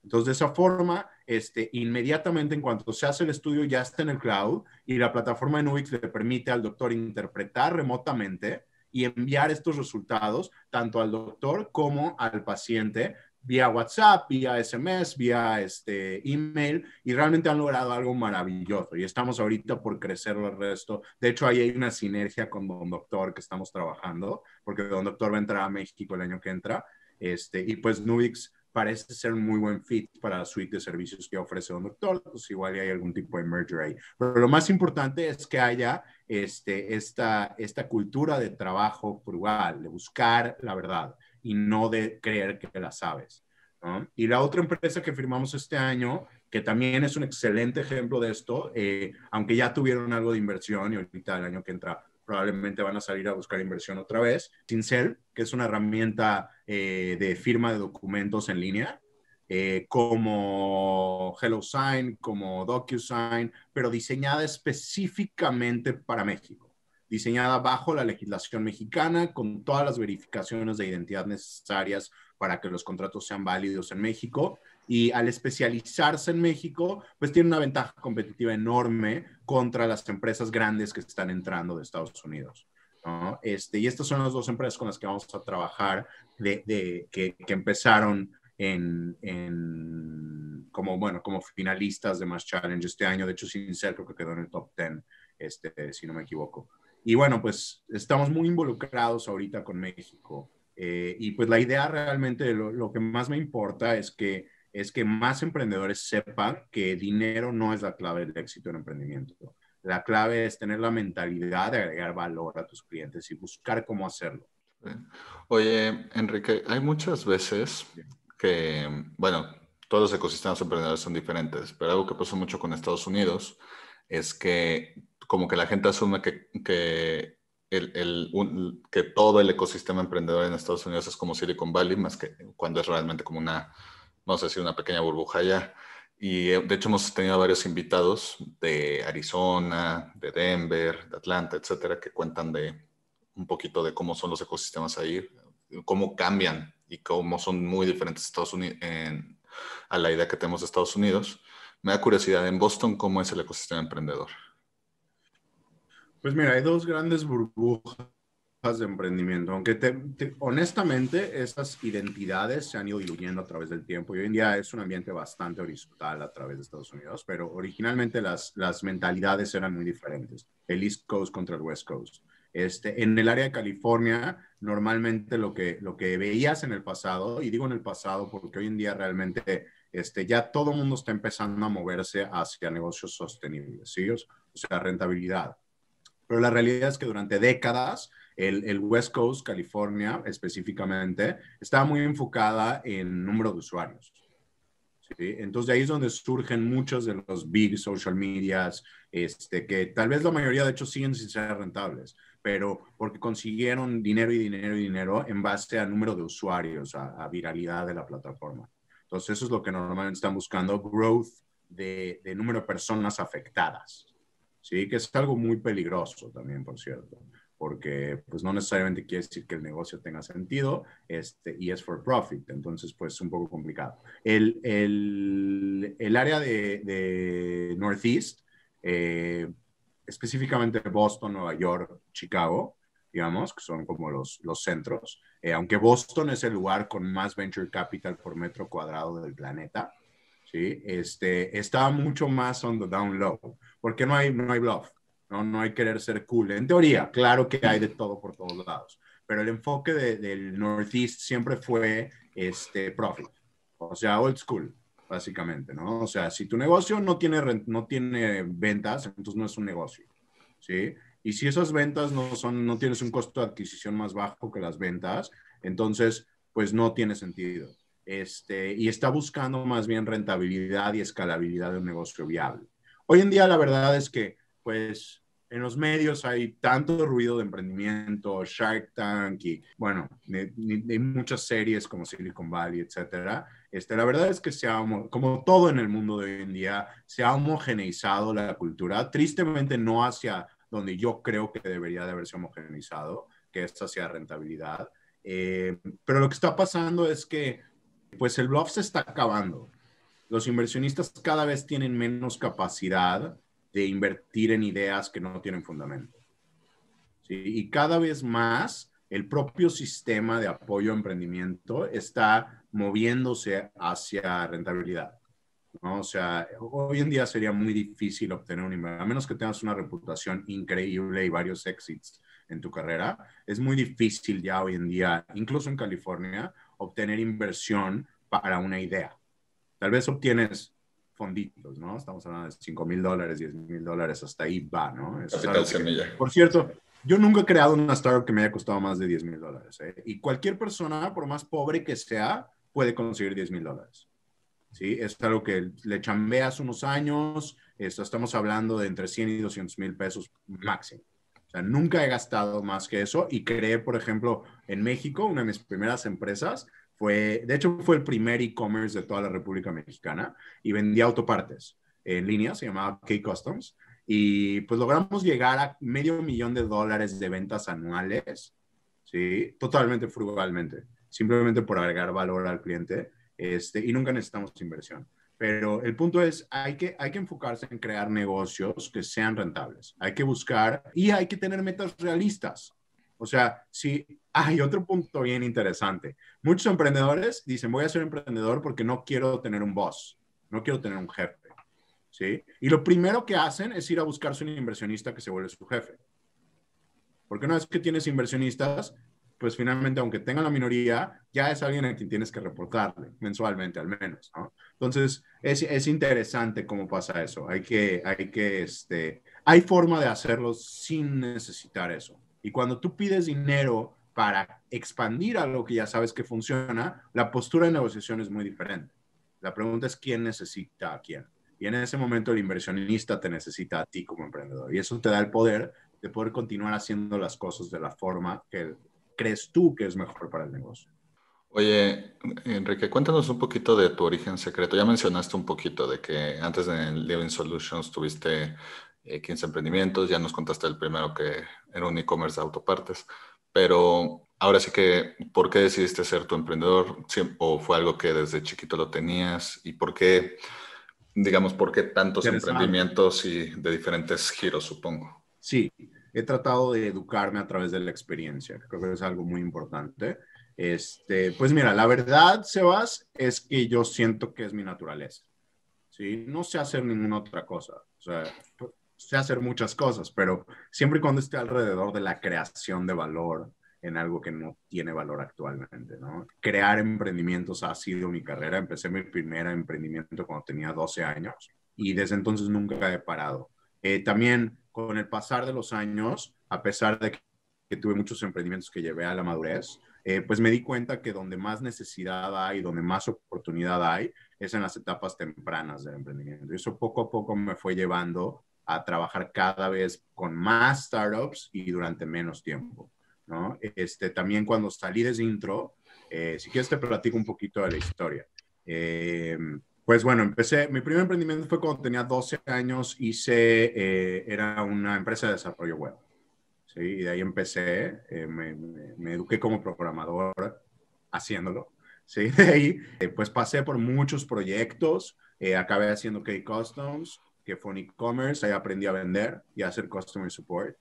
S3: Entonces, de esa forma, este, inmediatamente en cuanto se hace el estudio ya está en el cloud y la plataforma de Nubix le permite al doctor interpretar remotamente y enviar estos resultados tanto al doctor como al paciente vía WhatsApp, vía SMS, vía este email y realmente han logrado algo maravilloso y estamos ahorita por crecer el resto. De hecho, ahí hay una sinergia con Don Doctor que estamos trabajando porque Don Doctor va a entrar a México el año que entra este, y pues Nubix parece ser un muy buen fit para la suite de servicios que ofrece Don Doctor, pues igual hay algún tipo de merger ahí. Pero lo más importante es que haya este, esta, esta cultura de trabajo frugal, de buscar la verdad y no de creer que la sabes. Y la otra empresa que firmamos este año, que también es un excelente ejemplo de esto, eh, aunque ya tuvieron algo de inversión y ahorita el año que entra probablemente van a salir a buscar inversión otra vez. Cincel, que es una herramienta eh, de firma de documentos en línea, eh, como HelloSign, como DocuSign, pero diseñada específicamente para México, diseñada bajo la legislación mexicana, con todas las verificaciones de identidad necesarias para que los contratos sean válidos en México y al especializarse en México, pues tiene una ventaja competitiva enorme contra las empresas grandes que están entrando de Estados Unidos. Este, y estas son las dos empresas con las que vamos a trabajar, de, que, que, empezaron en, en, como, bueno, como finalistas de Más Challenge este año. De hecho, ser, creo que quedó en el top 10, este, si no me equivoco. Y bueno, pues estamos muy involucrados ahorita con México. Eh, y pues la idea realmente, lo que más me importa es que es que más emprendedores sepan que dinero no es la clave del éxito en emprendimiento. La clave es tener la mentalidad de agregar valor a tus clientes y buscar cómo hacerlo.
S2: Oye, Enrique, hay muchas veces que, bueno, todos los ecosistemas emprendedores son diferentes, pero algo que pasó mucho con Estados Unidos es que como que la gente asume que, el, que todo el ecosistema emprendedor en Estados Unidos es como Silicon Valley, más que cuando es realmente como una vamos a decir, una pequeña burbuja allá. Y eh, de hecho hemos tenido varios invitados de Arizona, de Denver, de Atlanta, etcétera, que cuentan de un poquito de cómo son los ecosistemas ahí, cómo cambian y cómo son muy diferentes a la idea que tenemos de Estados Unidos. Me da curiosidad, en Boston, ¿cómo es el ecosistema emprendedor?
S3: Pues mira, hay dos grandes burbujas de emprendimiento, aunque te, honestamente esas identidades se han ido diluyendo a través del tiempo y hoy en día es un ambiente bastante horizontal a través de Estados Unidos, pero originalmente las, las mentalidades eran muy diferentes, el East Coast contra el West Coast. Este, en el área de California, normalmente lo que, lo que veías en el pasado, y digo en el pasado porque hoy en día realmente este, ya todo el mundo está empezando a moverse hacia negocios sostenibles, o sea, rentabilidad. Pero la realidad es que durante décadas el, West Coast, California específicamente, estaba muy enfocada en número de usuarios. ¿sí? Entonces, ahí es donde surgen muchos de los big social medias, este, que tal vez la mayoría de hecho siguen sin ser rentables, pero porque consiguieron dinero y dinero y dinero en base al número de usuarios, a, viralidad de la plataforma. Entonces, eso es lo que normalmente están buscando, growth de, de número de personas afectadas. Sí, que es algo muy peligroso también, por cierto porque pues no necesariamente quiere decir que el negocio tenga sentido este, y es for profit, entonces pues un poco complicado. El, el, el área de, de Northeast, eh, específicamente Boston, Nueva York, Chicago, digamos, que son como los, los centros, eh, aunque Boston es el lugar con más venture capital por metro cuadrado del planeta, ¿sí? este, está mucho más on the down low, porque no hay, no hay bluff. No, hay querer ser cool. En teoría, claro que hay de todo por todos lados, pero el enfoque del Northeast siempre fue este profit, o sea, old school, básicamente, ¿no? O sea, si tu negocio no tiene, no tiene ventas, entonces no es un negocio, ¿sí? Y si esas ventas no son, no tienes un costo de adquisición más bajo que las ventas, entonces, pues no tiene sentido. Este, y está buscando más bien rentabilidad y escalabilidad de un negocio viable. Hoy en día, la verdad es que pues en los medios hay tanto ruido de emprendimiento, Shark Tank y, bueno, hay muchas series como Silicon Valley, etcétera. Este, la verdad es que se como todo en el mundo de hoy en día, se ha homogeneizado la cultura, tristemente no hacia donde yo creo que debería de haberse homogeneizado, que es hacia rentabilidad. Eh, pero lo que está pasando es que, pues el bluff se está acabando. Los inversionistas cada vez tienen menos capacidad de invertir en ideas que no tienen fundamento. Y cada vez más el propio sistema de apoyo a emprendimiento está moviéndose hacia rentabilidad. ¿no? O sea, hoy en día sería muy difícil obtener un a menos que tengas una reputación increíble y varios éxitos en tu carrera, es muy difícil ya hoy en día, incluso en California, obtener inversión para una idea. Tal vez obtienes fonditos, ¿no? Estamos hablando de 5 mil dólares, 10 mil dólares, hasta ahí va, ¿no? por cierto, yo nunca he creado una startup que me haya costado más de 10 mil dólares. ¿eh? Y cualquier persona, por más pobre que sea, puede conseguir 10 mil dólares. ¿Sí? Es algo que le chambeas unos años, esto, estamos hablando de entre 100 y 200 mil pesos máximo. O sea, nunca he gastado más que eso y creé, por ejemplo, en México, una de mis primeras empresas de hecho, fue el primer e-commerce de toda la República Mexicana y vendía autopartes en línea, se llamaba K-Customs. Y pues logramos llegar a medio millón de dólares de ventas anuales, ¿sí? Totalmente frugalmente, simplemente por agregar valor al cliente. Este, y nunca necesitamos inversión. Pero el punto es, hay que, hay que enfocarse en crear negocios que sean rentables. Hay que buscar y hay que tener metas realistas. O sea, si hay otro punto bien interesante. Muchos emprendedores dicen, voy a ser emprendedor porque no quiero tener un boss, no quiero tener un jefe. ¿Sí? Y lo primero que hacen es ir a buscarse un inversionista que se vuelve su jefe. Porque una vez que tienes inversionistas, pues finalmente, aunque tenga la minoría, ya es alguien a quien tienes que reportarle, mensualmente al menos. ¿no? Entonces, es, es, interesante cómo pasa eso. Hay que, hay que, este, hay forma de hacerlo sin necesitar eso. Y cuando tú pides dinero para expandir a lo que ya sabes que funciona, la postura de negociación es muy diferente. La pregunta es quién necesita a quién. Y en ese momento el inversionista te necesita a ti como emprendedor. Y eso te da el poder de poder continuar haciendo las cosas de la forma que crees tú que es mejor para el negocio.
S2: Oye, Enrique, cuéntanos un poquito de tu origen secreto. Ya mencionaste un poquito de que antes de Living Solutions tuviste 15 eh, emprendimientos, ya nos contaste el primero que era un e-commerce de autopartes, pero ahora sí que, ¿por qué decidiste ser tu emprendedor? ¿O fue algo que desde chiquito lo tenías? ¿Y por qué, digamos, por qué tantos emprendimientos y de diferentes giros, supongo? Sí,
S3: he tratado de educarme a través de la experiencia, creo que es algo muy importante. Este, pues mira, la verdad, Sebas, es que yo siento que es mi naturaleza. ¿sí? No sé hacer ninguna otra cosa. O sea, sé hacer muchas cosas, pero siempre y cuando esté alrededor de la creación de valor en algo que no tiene valor actualmente, ¿no? Crear emprendimientos ha sido mi carrera. Empecé mi primer emprendimiento cuando tenía 12 años y desde entonces nunca he parado. Eh, también con el pasar de los años, a pesar de que tuve muchos emprendimientos que llevé a la madurez, eh, pues me di cuenta que donde más necesidad hay, donde más oportunidad hay, es en las etapas tempranas del emprendimiento. Y eso poco a poco me fue llevando a trabajar cada vez con más startups y durante menos tiempo, ¿no? Este, también cuando salí de Intro, eh, si quieres te platico un poquito de la historia. Eh, pues bueno, empecé, mi primer emprendimiento fue cuando tenía 12 años, hice, eh, era una empresa de desarrollo web, ¿sí? Y de ahí empecé, me, eduqué como programador haciéndolo, ¿sí? De ahí, pues pasé por muchos proyectos, acabé haciendo K-Customs, que fue un e-commerce, ahí aprendí a vender y a hacer customer support.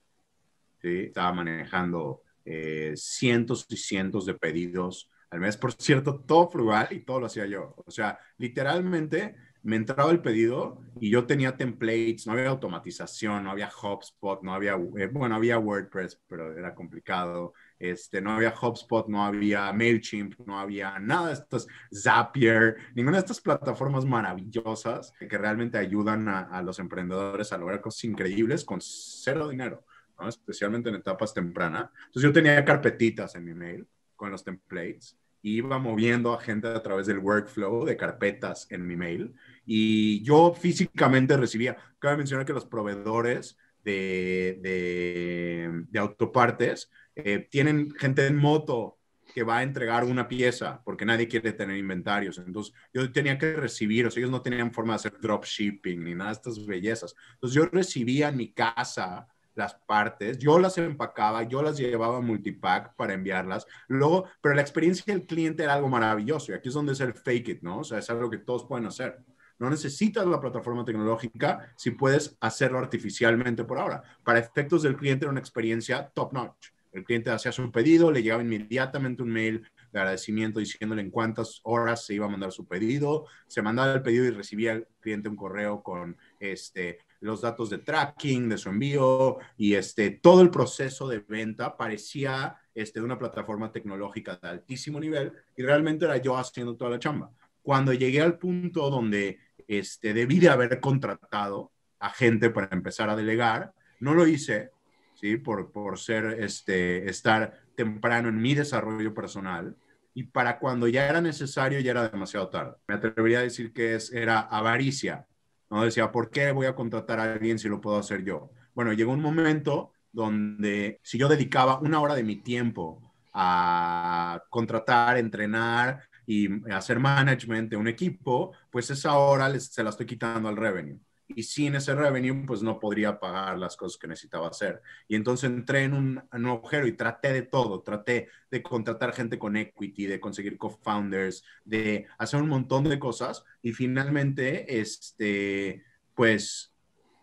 S3: ¿sí? Estaba manejando eh, cientos y cientos de pedidos al mes, por cierto, todo frugal y todo lo hacía yo. O sea, literalmente me entraba el pedido y yo tenía templates, no había automatización, no había HubSpot, no había, eh, bueno, había WordPress, pero era complicado. Este, no había HubSpot, no había MailChimp, no había nada de estas, Zapier, ninguna de estas plataformas maravillosas que realmente ayudan a, los emprendedores a lograr cosas increíbles con cero dinero, especialmente en etapas tempranas. Entonces yo tenía carpetitas en mi mail con los templates y iba moviendo a gente a través del workflow de carpetas en mi mail y yo físicamente recibía, cabe mencionar que los proveedores de, de, de autopartes eh, tienen gente en moto que va a entregar una pieza porque nadie quiere tener inventarios. Entonces yo tenía que recibir, o sea, ellos no tenían forma de hacer dropshipping ni nada de estas bellezas. Entonces yo recibía en mi casa las partes, yo las empacaba, yo las llevaba multipack para enviarlas. Luego, pero la experiencia del cliente era algo maravilloso y aquí es donde es el fake it, ¿no? O sea, es algo que todos pueden hacer. No necesitas la plataforma tecnológica si puedes hacerlo artificialmente por ahora. Para efectos del cliente era una experiencia top notch. El cliente hacía su pedido, le llegaba inmediatamente un mail de agradecimiento diciéndole en cuántas horas se iba a mandar su pedido, se mandaba el pedido y recibía el cliente un correo con este, los datos de tracking de su envío y este, todo el proceso de venta parecía este, una plataforma tecnológica de altísimo nivel y realmente era yo haciendo toda la chamba. Cuando llegué al punto donde este, debí de haber contratado a gente para empezar a delegar, no lo hice ¿sí? Por, ser, este, estar temprano en mi desarrollo personal. Y para cuando ya era necesario, ya era demasiado tarde. Me atrevería a decir que es, era avaricia. No decía, ¿por qué voy a contratar a alguien si lo puedo hacer yo? Bueno, llegó un momento donde si yo dedicaba una hora de mi tiempo a contratar, entrenar y hacer management de un equipo, pues esa hora se la estoy quitando al revenue y sin ese revenue pues no podría pagar las cosas que necesitaba hacer. Y entonces entré en un, agujero y traté de todo, traté de contratar gente con equity, de conseguir co-founders, de hacer un montón de cosas y finalmente este pues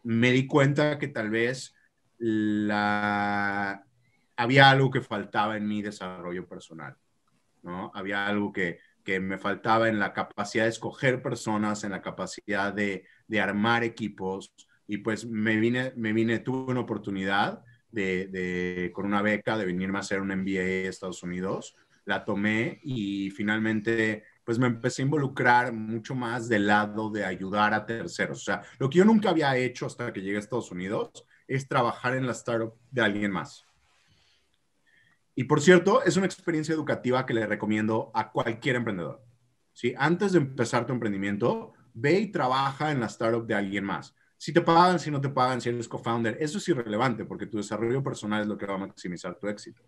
S3: me di cuenta que tal vez la había algo que faltaba en mi desarrollo personal, ¿no? Había algo que, que me faltaba en la capacidad de escoger personas, en la capacidad de, de armar equipos. Y pues me vine, me vine tuve una oportunidad de, con una beca de venirme a hacer un MBA a Estados Unidos. La tomé y finalmente pues me empecé a involucrar mucho más del lado de ayudar a terceros. O sea, lo que yo nunca había hecho hasta que llegué a Estados Unidos es trabajar en la startup de alguien más. Y por cierto, es una experiencia educativa que le recomiendo a cualquier emprendedor. si Antes de empezar tu emprendimiento, ve y trabaja en la startup de alguien más. Si te pagan, si no te pagan, si eres co-founder, eso es irrelevante porque tu desarrollo personal es lo que va a maximizar tu éxito.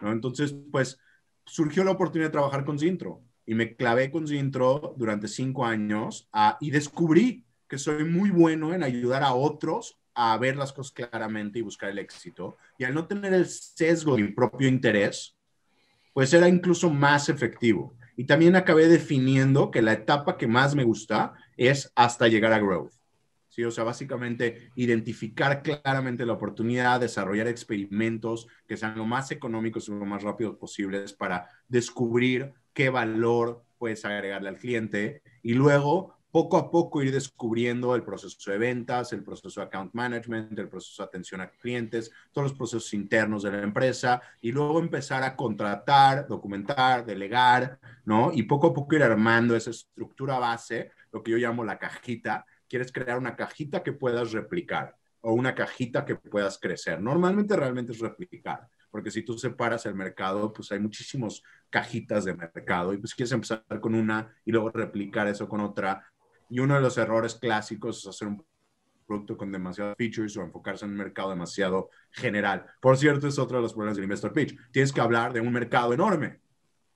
S3: Entonces, pues surgió la oportunidad de trabajar con Zintro y me clavé con Zintro durante cinco años ah, y descubrí que soy muy bueno en ayudar a otros a ver las cosas claramente y buscar el éxito. Y al no tener el sesgo de mi propio interés, pues era incluso más efectivo. Y también acabé definiendo que la etapa que más me gusta es hasta llegar a growth. ¿sí? O sea, básicamente identificar claramente la oportunidad, desarrollar experimentos que sean lo más económicos y lo más rápidos posibles para descubrir qué valor puedes agregarle al cliente y luego poco a poco ir descubriendo el proceso de ventas, el proceso de account management, el proceso de atención a clientes, todos los procesos internos de la empresa y luego empezar a contratar, documentar, delegar, ¿no? Y poco a poco ir armando esa estructura base lo que yo llamo la cajita. Quieres crear una cajita que puedas replicar o una cajita que puedas crecer. Normalmente realmente es replicar, porque si tú separas el mercado, pues hay muchísimas cajitas de mercado y pues quieres empezar con una y luego replicar eso con otra. Y uno de los errores clásicos es hacer un producto con demasiadas features o enfocarse en un mercado demasiado general. Por cierto, es otro de los problemas del investor pitch. Tienes que hablar de un mercado enorme,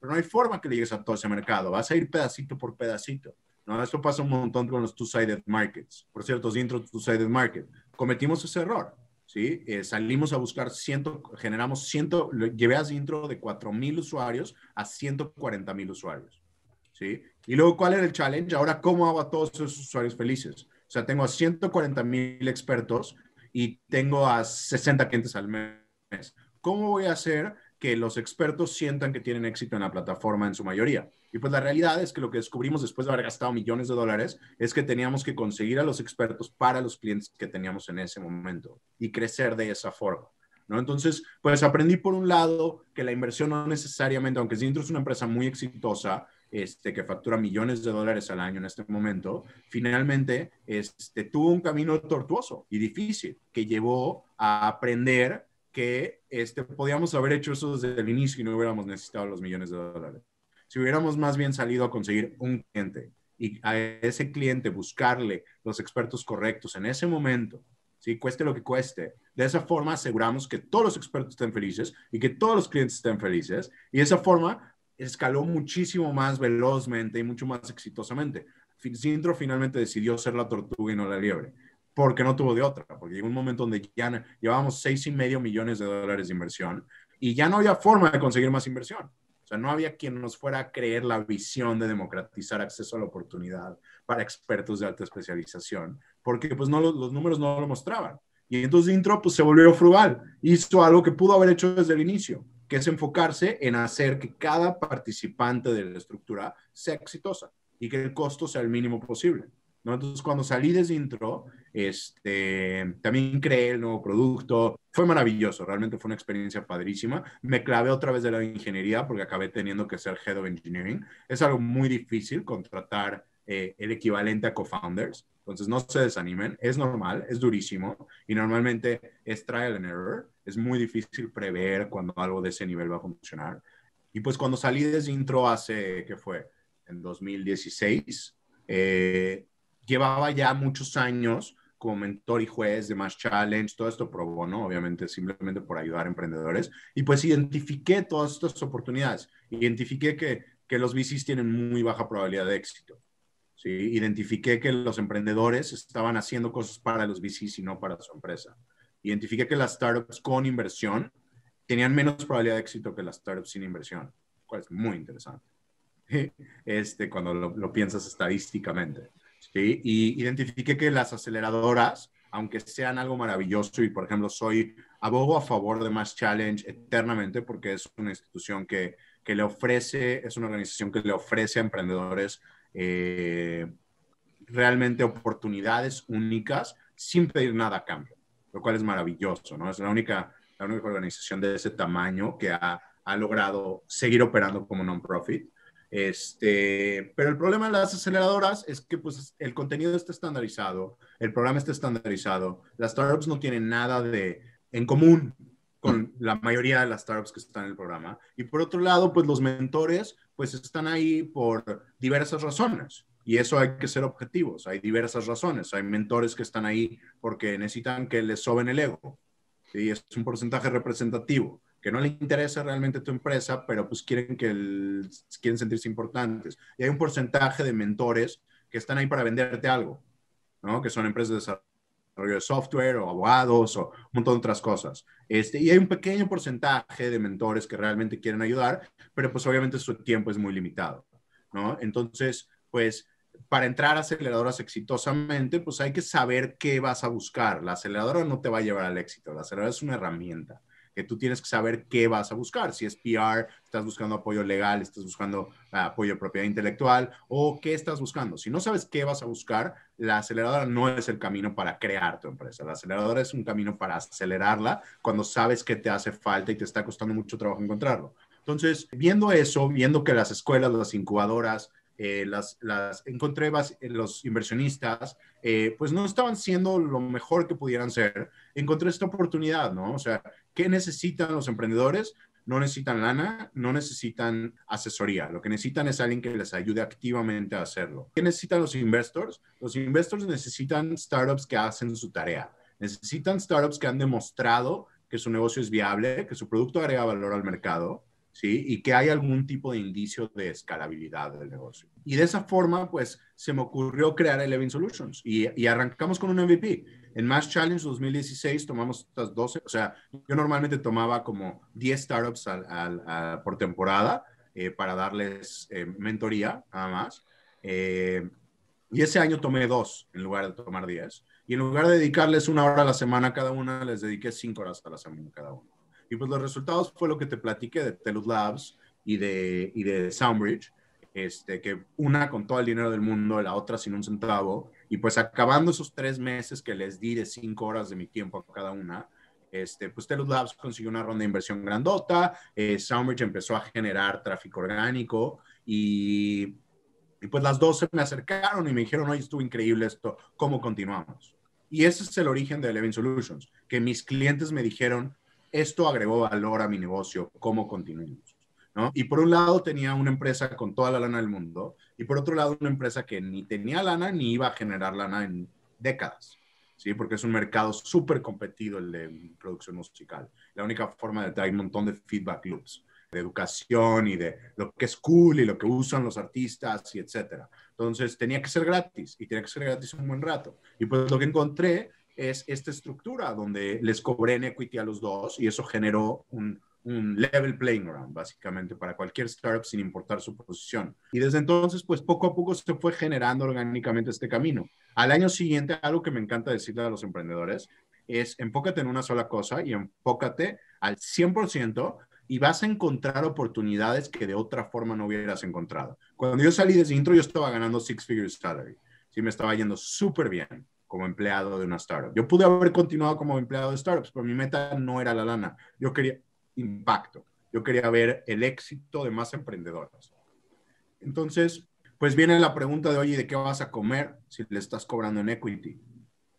S3: pero no hay forma que le llegues a todo ese mercado. Vas a ir pedacito por pedacito. ¿no? Eso pasa un montón con los two-sided markets. Por cierto, dentro de two-sided market, cometimos ese error, ¿sí? Eh, salimos a buscar 100, generamos 100, llevé a Intro de 4.000 usuarios a 140.000 usuarios, ¿sí? Y luego, ¿cuál era el challenge? Ahora, ¿cómo hago a todos esos usuarios felices? O sea, tengo a 140.000 expertos y tengo a 60 clientes al mes. ¿Cómo voy a hacer que los expertos sientan que tienen éxito en la plataforma en su mayoría. Y pues la realidad es que lo que descubrimos después de haber gastado millones de dólares es que teníamos que conseguir a los expertos para los clientes que teníamos en ese momento y crecer de esa forma. ¿No? Entonces, pues aprendí por un lado que la inversión no necesariamente, aunque Zintro es una empresa muy exitosa, este, que factura millones de dólares al año en este momento, finalmente este, tuvo un camino tortuoso y difícil que llevó a aprender que este, podíamos haber hecho eso desde el inicio y no hubiéramos necesitado los millones de dólares. Si hubiéramos más bien salido a conseguir un cliente y a ese cliente buscarle los expertos correctos en ese momento, ¿sí? cueste lo que cueste, de esa forma aseguramos que todos los expertos estén felices y que todos los clientes estén felices. Y de esa forma escaló muchísimo más velozmente y mucho más exitosamente. Cintro finalmente decidió ser la tortuga y no la liebre porque no tuvo de otra, porque llegó un momento donde ya llevábamos seis y medio millones de dólares de inversión y ya no había forma de conseguir más inversión. O sea, no había quien nos fuera a creer la visión de democratizar acceso a la oportunidad para expertos de alta especialización, porque pues no, los, números no lo mostraban. Y entonces Intro pues, se volvió frugal, hizo algo que pudo haber hecho desde el inicio, que es enfocarse en hacer que cada participante de la estructura sea exitosa y que el costo sea el mínimo posible. ¿no? Entonces, cuando salí de Intro, este, también creé el nuevo producto, fue maravilloso, realmente fue una experiencia padrísima. Me clavé otra vez de la ingeniería porque acabé teniendo que ser Head of Engineering. Es algo muy difícil contratar eh, el equivalente a co-founders, entonces no se desanimen, es normal, es durísimo y normalmente es trial and error, es muy difícil prever cuando algo de ese nivel va a funcionar. Y pues cuando salí de Intro hace, ¿qué fue? En 2016, eh, llevaba ya muchos años como mentor y juez de Más Challenge, todo esto probó, bono, obviamente, simplemente por ayudar a emprendedores. Y pues identifiqué todas estas oportunidades. Identifiqué que, que los VCs tienen muy baja probabilidad de éxito. ¿sí? Identifiqué que los emprendedores estaban haciendo cosas para los VCs y no para su empresa. Identifiqué que las startups con inversión tenían menos probabilidad de éxito que las startups sin inversión, lo cual es muy interesante. Este, cuando lo, lo piensas estadísticamente. Y identifiqué que las aceleradoras, aunque sean algo maravilloso, y por ejemplo soy abogo a favor de Más Challenge eternamente porque es una institución que, le ofrece, es una organización que le ofrece a emprendedores eh, realmente oportunidades únicas sin pedir nada a cambio, lo cual es maravilloso, ¿no? Es la única, organización de ese tamaño que ha logrado seguir operando como non-profit este, pero el problema de las aceleradoras es que pues, el contenido está estandarizado, el programa está estandarizado, las startups no tienen nada de, en común con la mayoría de las startups que están en el programa. Y por otro lado, pues los mentores pues están ahí por diversas razones. Y eso hay que ser objetivos. Hay diversas razones. Hay mentores que están ahí porque necesitan que les soben el ego. Y es un porcentaje representativo que no le interesa realmente tu empresa, pero pues quieren, que quieren sentirse importantes. Y hay un porcentaje de mentores que están ahí para venderte algo, ¿no? Que son empresas de desarrollo de software o abogados o un montón de otras cosas. Este, y hay un pequeño porcentaje de mentores que realmente quieren ayudar, pero pues obviamente su tiempo es muy limitado, Entonces, pues para entrar a aceleradoras exitosamente, pues hay que saber qué vas a buscar. La aceleradora no te va a llevar al éxito, la aceleradora es una herramienta que tú tienes que saber qué vas a buscar, si es PR, estás buscando apoyo legal, estás buscando ah, apoyo de propiedad intelectual o qué estás buscando. Si no sabes qué vas a buscar, la aceleradora no es el camino para crear tu empresa, la aceleradora es un camino para acelerarla cuando sabes que te hace falta y te está costando mucho trabajo encontrarlo. Entonces, viendo eso, viendo que las escuelas, las incubadoras, eh, las, las, encontré eh, los inversionistas, eh, pues no estaban siendo lo mejor que pudieran ser. Encontré esta oportunidad, ¿no? O sea, ¿qué necesitan los emprendedores? No necesitan lana, no necesitan asesoría. Lo que necesitan es alguien que les ayude activamente a hacerlo. ¿Qué necesitan los investors? Los investors necesitan startups que hacen su tarea. Necesitan startups que han demostrado que su negocio es viable, que su producto agrega valor al mercado ¿sí? Y que hay algún tipo de indicio de escalabilidad del negocio. Y de esa forma, pues, se me ocurrió crear Eleven Solutions y, arrancamos con un MVP. En Mass Challenge 2016 tomamos estas 12, o sea, yo normalmente tomaba como 10 startups por temporada eh, para darles eh, mentoría, nada más. Eh, y ese año tomé dos en lugar de tomar 10. Y en lugar de dedicarles una hora a la semana cada una, les dediqué cinco horas a la semana cada uno. Y pues los resultados fue lo que te platiqué de Telus Labs y de, y de Soundbridge, este, que una con todo el dinero del mundo, la otra sin un centavo. Y pues acabando esos tres meses que les di de cinco horas de mi tiempo a cada una, este, pues Telus Labs consiguió una ronda de inversión grandota, eh, Soundbridge empezó a generar tráfico orgánico y, y, pues las dos se me acercaron y me dijeron, oye, estuvo increíble esto, ¿cómo continuamos? Y ese es el origen de Eleven Solutions, que mis clientes me dijeron, esto agregó valor a mi negocio, ¿cómo continuamos? Y por un lado tenía una empresa con toda la lana del mundo y por otro lado una empresa que ni tenía lana ni iba a generar lana en décadas, ¿sí? Porque es un mercado súper competido el de producción musical. La única forma de traer un montón de feedback loops, de educación y de lo que es cool y lo que usan los artistas y etcétera. Entonces tenía que ser gratis y tenía que ser gratis un buen rato. Y pues lo que encontré es esta estructura donde les cobré en equity a los dos y eso generó un, level playing ground, básicamente, para cualquier startup sin importar su posición. Y desde entonces, pues poco a poco se fue generando orgánicamente este camino. Al año siguiente, algo que me encanta decirle a los emprendedores es enfócate en una sola cosa y enfócate al 100% y vas a encontrar oportunidades que de otra forma no hubieras encontrado. Cuando yo salí de intro, yo estaba ganando six figures salary. Sí, me estaba yendo súper bien como empleado de una startup. Yo pude haber continuado como empleado de startups, pero mi meta no era la lana. Yo quería impacto. Yo quería ver el éxito de más emprendedores. Entonces, pues viene la pregunta de, oye, ¿de qué vas a comer si le estás cobrando en equity?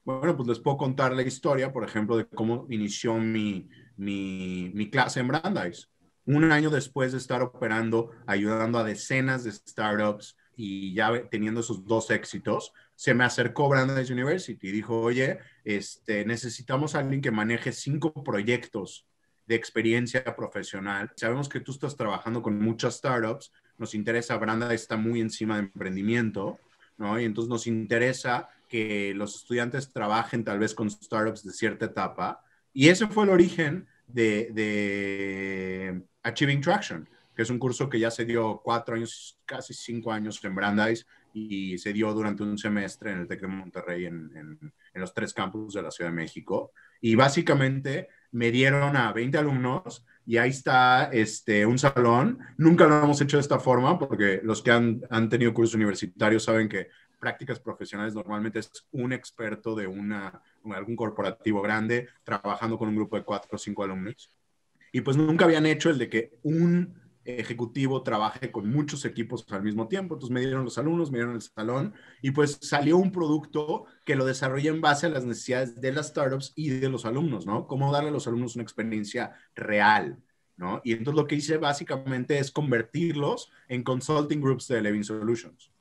S3: Bueno, pues les puedo contar la historia, por ejemplo, de cómo inició mi, mi, mi clase en Brandeis. Un año después de estar operando, ayudando a decenas de startups, y ya teniendo esos dos éxitos, se me acercó Brandeis University y dijo, oye, este, necesitamos a alguien que maneje cinco proyectos de experiencia profesional. Sabemos que tú estás trabajando con muchas startups, nos interesa, Brandeis está muy encima de emprendimiento, ¿no? Y entonces nos interesa que los estudiantes trabajen tal vez con startups de cierta etapa. Y ese fue el origen de Achieving Traction que es un curso que ya se dio cuatro años, casi cinco años en Brandeis y se dio durante un semestre en el TEC de Monterrey en, en, los tres campus de la Ciudad de México. Y básicamente me dieron a 20 alumnos y ahí está este, un salón. Nunca lo hemos hecho de esta forma porque los que han, han tenido cursos universitarios saben que prácticas profesionales normalmente es un experto de una, algún corporativo grande trabajando con un grupo de cuatro o cinco alumnos. Y pues nunca habían hecho el de que un ejecutivo trabaje con muchos equipos al mismo tiempo. Entonces me dieron los alumnos, me dieron el salón y pues salió un producto que lo desarrolla en base a las necesidades de las startups y de los alumnos, ¿no? Cómo darle a los alumnos una experiencia real, ¿no? Y entonces lo que hice básicamente es convertirlos en consulting groups de Levin Solutions,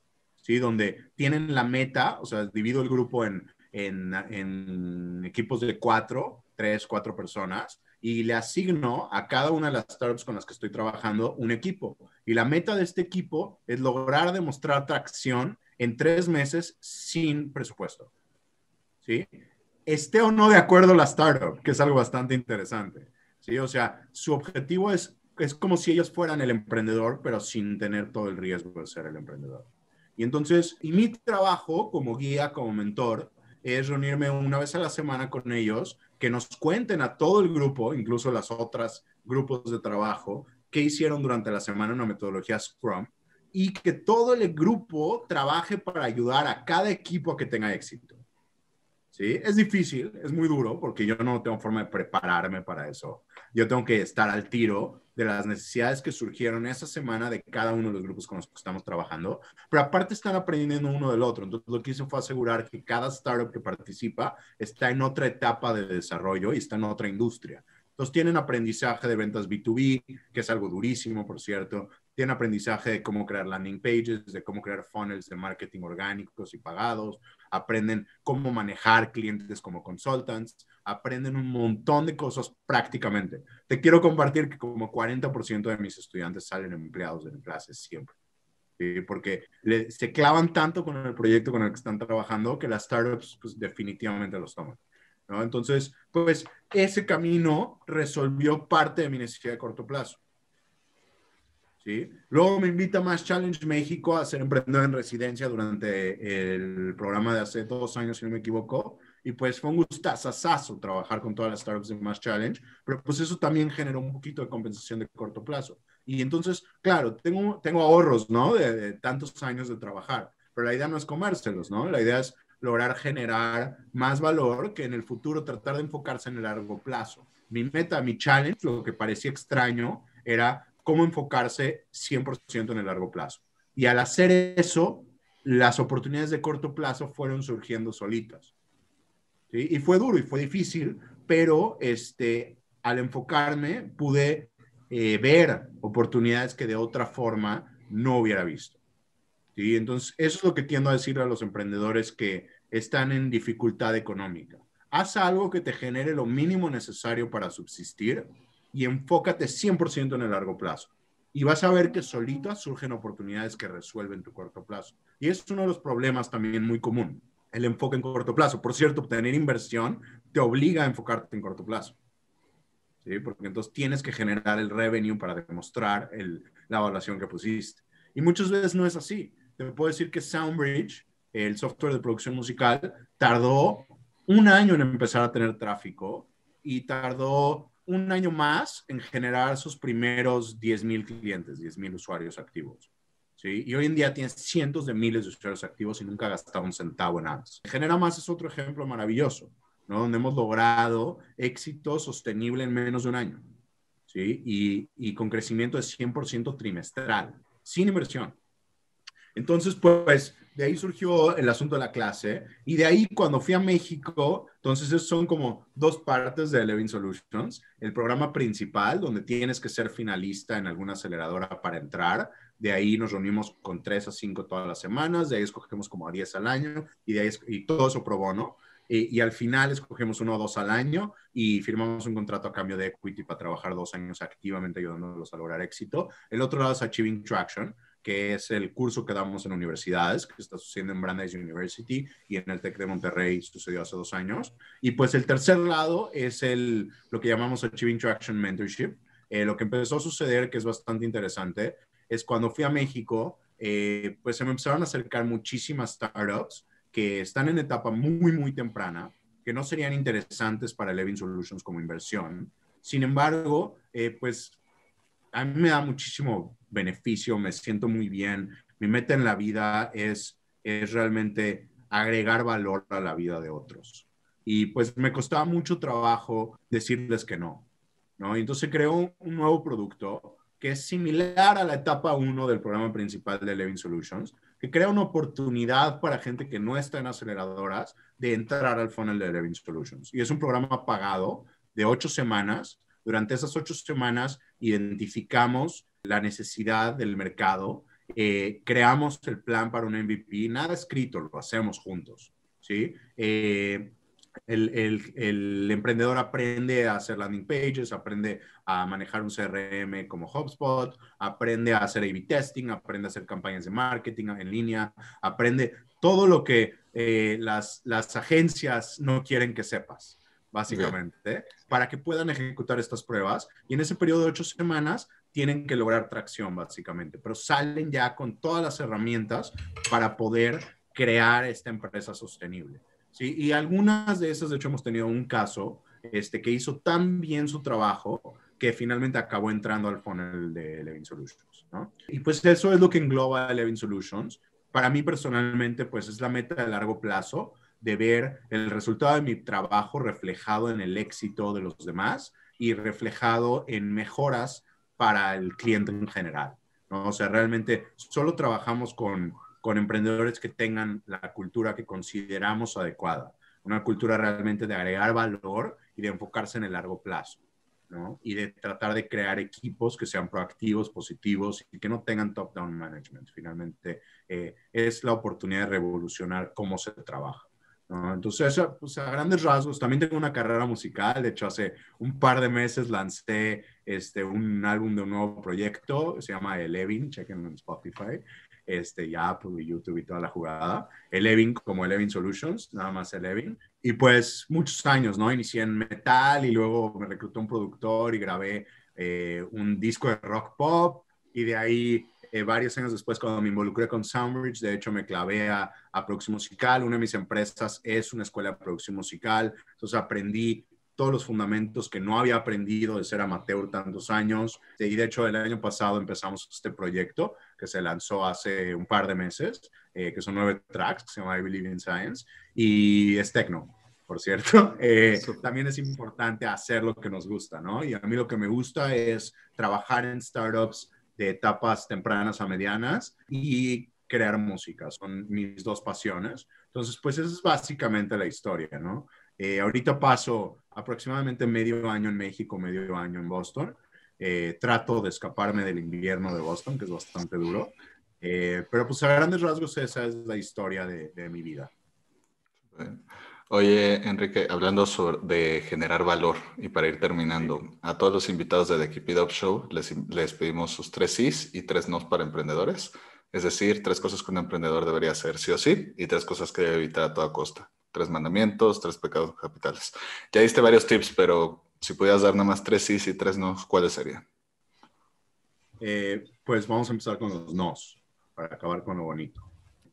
S3: ¿sí? Donde tienen la meta, o sea, divido el grupo en, en equipos de cuatro, tres, cuatro personas y le asigno a cada una de las startups con las que estoy trabajando un equipo. Y la meta de este equipo es lograr demostrar tracción en tres meses sin presupuesto. ¿Sí? Esté o no de acuerdo la startup, que es algo bastante interesante. ¿Sí? O sea, su objetivo es, es como si ellos fueran el emprendedor, pero sin tener todo el riesgo de ser el emprendedor. Y entonces, y mi trabajo como guía, como mentor, es reunirme una vez a la semana con ellos que nos cuenten a todo el grupo, incluso las otras grupos de trabajo, qué hicieron durante la semana en la metodología Scrum y que todo el grupo trabaje para ayudar a cada equipo a que tenga éxito. ¿Sí? Es difícil, es muy duro, porque yo no tengo forma de prepararme para eso. Yo tengo que estar al tiro de las necesidades que surgieron esa semana de cada uno de los grupos con los que estamos trabajando, pero aparte están aprendiendo uno del otro. Entonces, lo que hice fue asegurar que cada startup que participa está en otra etapa de desarrollo y está en otra industria. Entonces, tienen aprendizaje de ventas B2B, que es algo durísimo, por cierto. Tienen aprendizaje de cómo crear landing pages, de cómo crear funnels de marketing orgánicos y pagados. Aprenden cómo manejar clientes como consultants aprenden un montón de cosas prácticamente. Te quiero compartir que como 40% de mis estudiantes salen empleados de clases siempre. Porque se clavan tanto con el proyecto con el que están trabajando que las startups pues, definitivamente los toman. ¿no? Entonces, pues ese camino resolvió parte de mi necesidad de corto plazo. ¿Sí? Luego me invita Más Challenge México a ser emprendedor en residencia durante el programa de hace dos años, si no me equivoco. Y pues fue un gustazazazo trabajar con todas las startups de Más Challenge, pero pues eso también generó un poquito de compensación de corto plazo. Y entonces, claro, tengo, tengo ahorros, ¿no? De, tantos años de trabajar, pero la idea no es comérselos, ¿no? La idea es lograr generar más valor que en el futuro tratar de enfocarse en el largo plazo. Mi meta, mi challenge, lo que parecía extraño era cómo enfocarse 100% en el largo plazo. Y al hacer eso, las oportunidades de corto plazo fueron surgiendo solitas. Y fue duro y fue difícil, pero este, al enfocarme pude eh, ver oportunidades que de otra forma no hubiera visto. Y Entonces, eso es lo que tiendo a decirle a los emprendedores que están en dificultad económica. Haz algo que te genere lo mínimo necesario para subsistir y enfócate 100% en el largo plazo. Y vas a ver que solitas surgen oportunidades que resuelven tu corto plazo. Y es uno de los problemas también muy común el enfoque en corto plazo. Por cierto, obtener inversión te obliga a enfocarte en corto plazo. ¿sí? Porque entonces tienes que generar el revenue para demostrar la evaluación que pusiste. Y muchas veces no es así. Te puedo decir que Soundbridge, el software de producción musical, tardó un año en empezar a tener tráfico y tardó un año más en generar sus primeros 10.000 clientes, 10.000 usuarios activos. ¿sí? Y hoy en día tienes cientos de miles de usuarios activos y nunca ha gastado un centavo en ads. Genera Más es otro ejemplo maravilloso, ¿no? Donde hemos logrado éxito sostenible en menos de un año, ¿sí? Y, y con crecimiento de 100% trimestral, sin inversión. Entonces, pues, de ahí surgió el asunto de la clase, y de ahí cuando fui a México, entonces son como dos partes de Eleven Solutions, el programa principal, donde tienes que ser finalista en alguna aceleradora para entrar, de ahí nos reunimos con tres a cinco todas las semanas, de ahí escogemos como a 10 al año, y, de ahí, y todo eso pro bono, y, y al final escogemos uno o dos al año y firmamos un contrato a cambio de equity para trabajar dos años activamente ayudándolos a lograr éxito. El otro lado es Achieving Traction, que es el curso que damos en universidades, que está sucediendo en Brandeis University y en el TEC de Monterrey sucedió hace dos años. Y pues el tercer lado es el, lo que llamamos Achieving Traction Mentorship. Eh, lo que empezó a suceder, que es bastante interesante, es cuando fui a México, eh, pues se me empezaron a acercar muchísimas startups que están en etapa muy, muy temprana, que no serían interesantes para Levin Solutions como inversión. Sin embargo, eh, pues a mí me da muchísimo beneficio, me siento muy bien. Mi meta en la vida es, es realmente agregar valor a la vida de otros. Y pues me costaba mucho trabajo decirles que no, ¿no? Entonces creó un nuevo producto que es similar a la etapa 1 del programa principal de Living Solutions, que crea una oportunidad para gente que no está en aceleradoras de entrar al funnel de Living Solutions. Y es un programa pagado de ocho semanas. Durante esas ocho semanas identificamos la necesidad del mercado, eh, creamos el plan para un MVP, nada escrito, lo hacemos juntos, ¿sí? Eh, el, emprendedor aprende a hacer landing pages, aprende a manejar un CRM como HubSpot, aprende a hacer A-B testing, aprende a hacer campañas de marketing en línea, aprende todo lo que eh, las, agencias no quieren que sepas, básicamente, para que puedan ejecutar estas pruebas. Y en ese periodo de ocho semanas tienen que lograr tracción básicamente, pero salen ya con todas las herramientas para poder crear esta empresa sostenible. ¿sí? Y algunas de esas, de hecho, hemos tenido un caso este, que hizo tan bien su trabajo que finalmente acabó entrando al funnel de Levin Solutions. ¿no? Y pues eso es lo que engloba Levin Solutions. Para mí personalmente, pues es la meta de largo plazo de ver el resultado de mi trabajo reflejado en el éxito de los demás y reflejado en mejoras para el cliente en general. ¿no? O sea, realmente solo trabajamos con, con emprendedores que tengan la cultura que consideramos adecuada, una cultura realmente de agregar valor y de enfocarse en el largo plazo. ¿no? Y de tratar de crear equipos que sean proactivos, positivos y que no tengan top-down management. Finalmente, eh, es la oportunidad de revolucionar cómo se trabaja. Entonces, pues, a grandes rasgos, también tengo una carrera musical, de hecho hace un par de meses lancé este, un álbum de un nuevo proyecto, se llama Elevin, chequen en Spotify, este, ya por YouTube y toda la jugada, Elevin como Elevin Solutions, nada más Elevin, y pues muchos años, ¿no? Inicié en metal y luego me reclutó un productor y grabé eh, un disco de rock pop y de ahí eh, varios años después cuando me involucré con Soundbridge, de hecho me clavé a, a, producción musical, una de mis empresas es una escuela de producción musical, entonces aprendí todos los fundamentos que no había aprendido de ser amateur tantos años, y de hecho el año pasado empezamos este proyecto que se lanzó hace un par de meses, eh, que son nueve tracks, que se llama I Believe in Science, y es techno, por cierto. Eh, también es importante hacer lo que nos gusta, ¿no? Y a mí lo que me gusta es trabajar en startups, de etapas tempranas a medianas y crear música, son mis dos pasiones. Entonces, pues esa es básicamente la historia, ¿no? Eh, ahorita paso aproximadamente medio año en México, medio año en Boston. Eh, trato de escaparme del invierno de Boston, que es bastante duro. Eh, pero pues a grandes rasgos esa es la historia de, mi vida.
S2: Oye, Enrique, hablando sobre, de generar valor y para ir terminando, a todos los invitados de The Keep It Up Show les, pedimos sus tres sís y tres no para emprendedores. Es decir, tres cosas que un emprendedor debería hacer sí o sí y tres cosas que debe evitar a toda costa. Tres mandamientos, tres pecados capitales. Ya diste varios tips, pero si pudieras dar nada más tres sí y tres no, ¿cuáles serían?
S3: Eh, pues vamos a empezar con los nos, para acabar con lo bonito.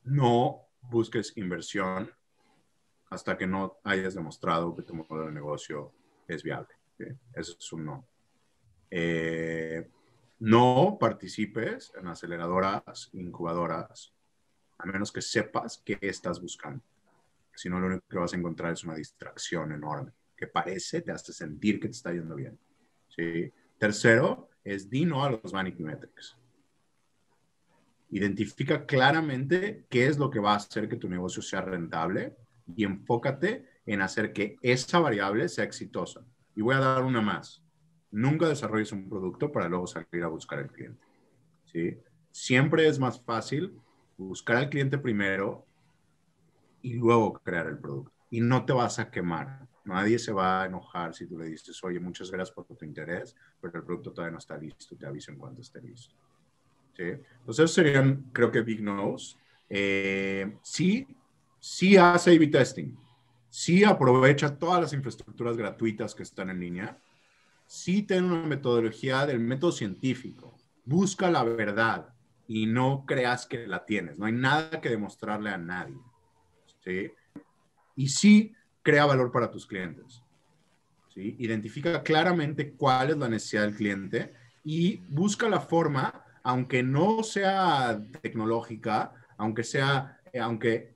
S3: No busques inversión hasta que no hayas demostrado que tu modelo de negocio es viable. Eso es un no. Eh, no participes en aceleradoras, incubadoras, a menos que sepas qué estás buscando. Si no, lo único que vas a encontrar es una distracción enorme que parece, te hace sentir que te está yendo bien. ¿sí? Tercero, es dino no a los vanity metrics. Identifica claramente qué es lo que va a hacer que tu negocio sea rentable y enfócate en hacer que esa variable sea exitosa. Y voy a dar una más. Nunca desarrolles un producto para luego salir a buscar al cliente. ¿sí? Siempre es más fácil buscar al cliente primero y luego crear el producto. Y no te vas a quemar. Nadie se va a enojar si tú le dices, oye, muchas gracias por tu interés, pero el producto todavía no está listo. Te aviso en cuanto esté listo. ¿Sí? Entonces serían, creo que, big no's. Eh, sí, si hace A-B testing, si aprovecha todas las infraestructuras gratuitas que están en línea, si tiene una metodología del método científico, busca la verdad y no creas que la tienes, no hay nada que demostrarle a nadie. ¿sí? Y si crea valor para tus clientes. ¿sí? Identifica claramente cuál es la necesidad del cliente y busca la forma, aunque no sea tecnológica, aunque sea, eh, aunque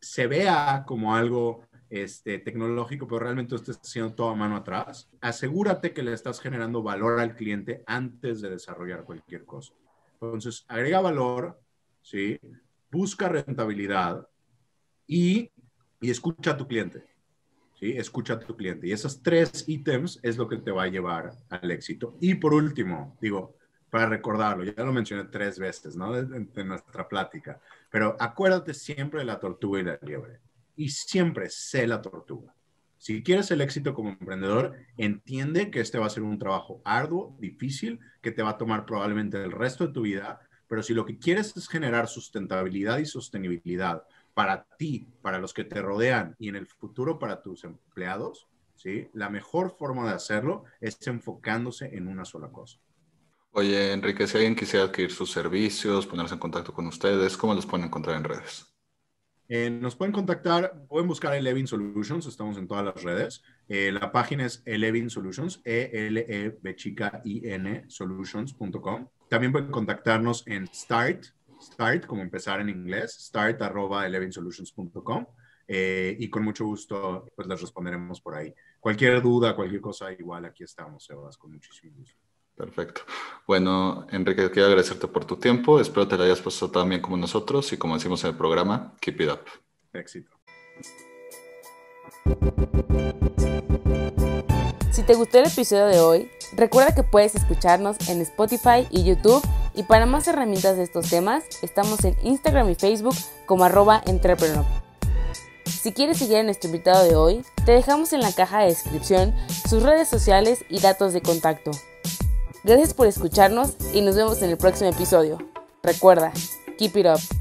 S3: se vea como algo este, tecnológico, pero realmente estás haciendo todo a mano atrás. Asegúrate que le estás generando valor al cliente antes de desarrollar cualquier cosa. Entonces, agrega valor, ¿sí? busca rentabilidad y, y escucha a tu cliente. ¿sí? Escucha a tu cliente. Y esos tres ítems es lo que te va a llevar al éxito. Y por último, digo, para recordarlo, ya lo mencioné tres veces, ¿no? En, nuestra plática, pero acuérdate siempre de la tortuga y la liebre. Y siempre sé la tortuga. Si quieres el éxito como emprendedor, entiende que este va a ser un trabajo arduo, difícil, que te va a tomar probablemente el resto de tu vida, pero si lo que quieres es generar sustentabilidad y sostenibilidad para ti, para los que te rodean y en el futuro para tus empleados, ¿sí? la mejor forma de hacerlo es enfocándose en una sola cosa.
S2: Oye, Enrique, si alguien quisiera adquirir sus servicios, ponerse en contacto con ustedes, ¿cómo los pueden encontrar en redes?
S3: Eh, nos pueden contactar, pueden buscar Elevin Solutions, estamos en todas las redes. Eh, la página es Elevin Solutions, e l e I-N solutions.com. También pueden contactarnos en Start, Start, como empezar en inglés, start arroba eh, y con mucho gusto, pues, les responderemos por ahí. Cualquier duda, cualquier cosa, igual aquí estamos, Sebas, con muchísimo gusto.
S2: Perfecto. Bueno, Enrique, quiero agradecerte por tu tiempo. Espero te lo hayas pasado tan bien como nosotros y como decimos en el programa, keep it up. Éxito.
S1: Si te gustó el episodio de hoy, recuerda que puedes escucharnos en Spotify y YouTube y para más herramientas de estos temas estamos en Instagram y Facebook como arroba entrepreneur. Si quieres seguir a nuestro invitado de hoy, te dejamos en la caja de descripción sus redes sociales y datos de contacto. Gracias por escucharnos y nos vemos en el próximo episodio. Recuerda, keep it up.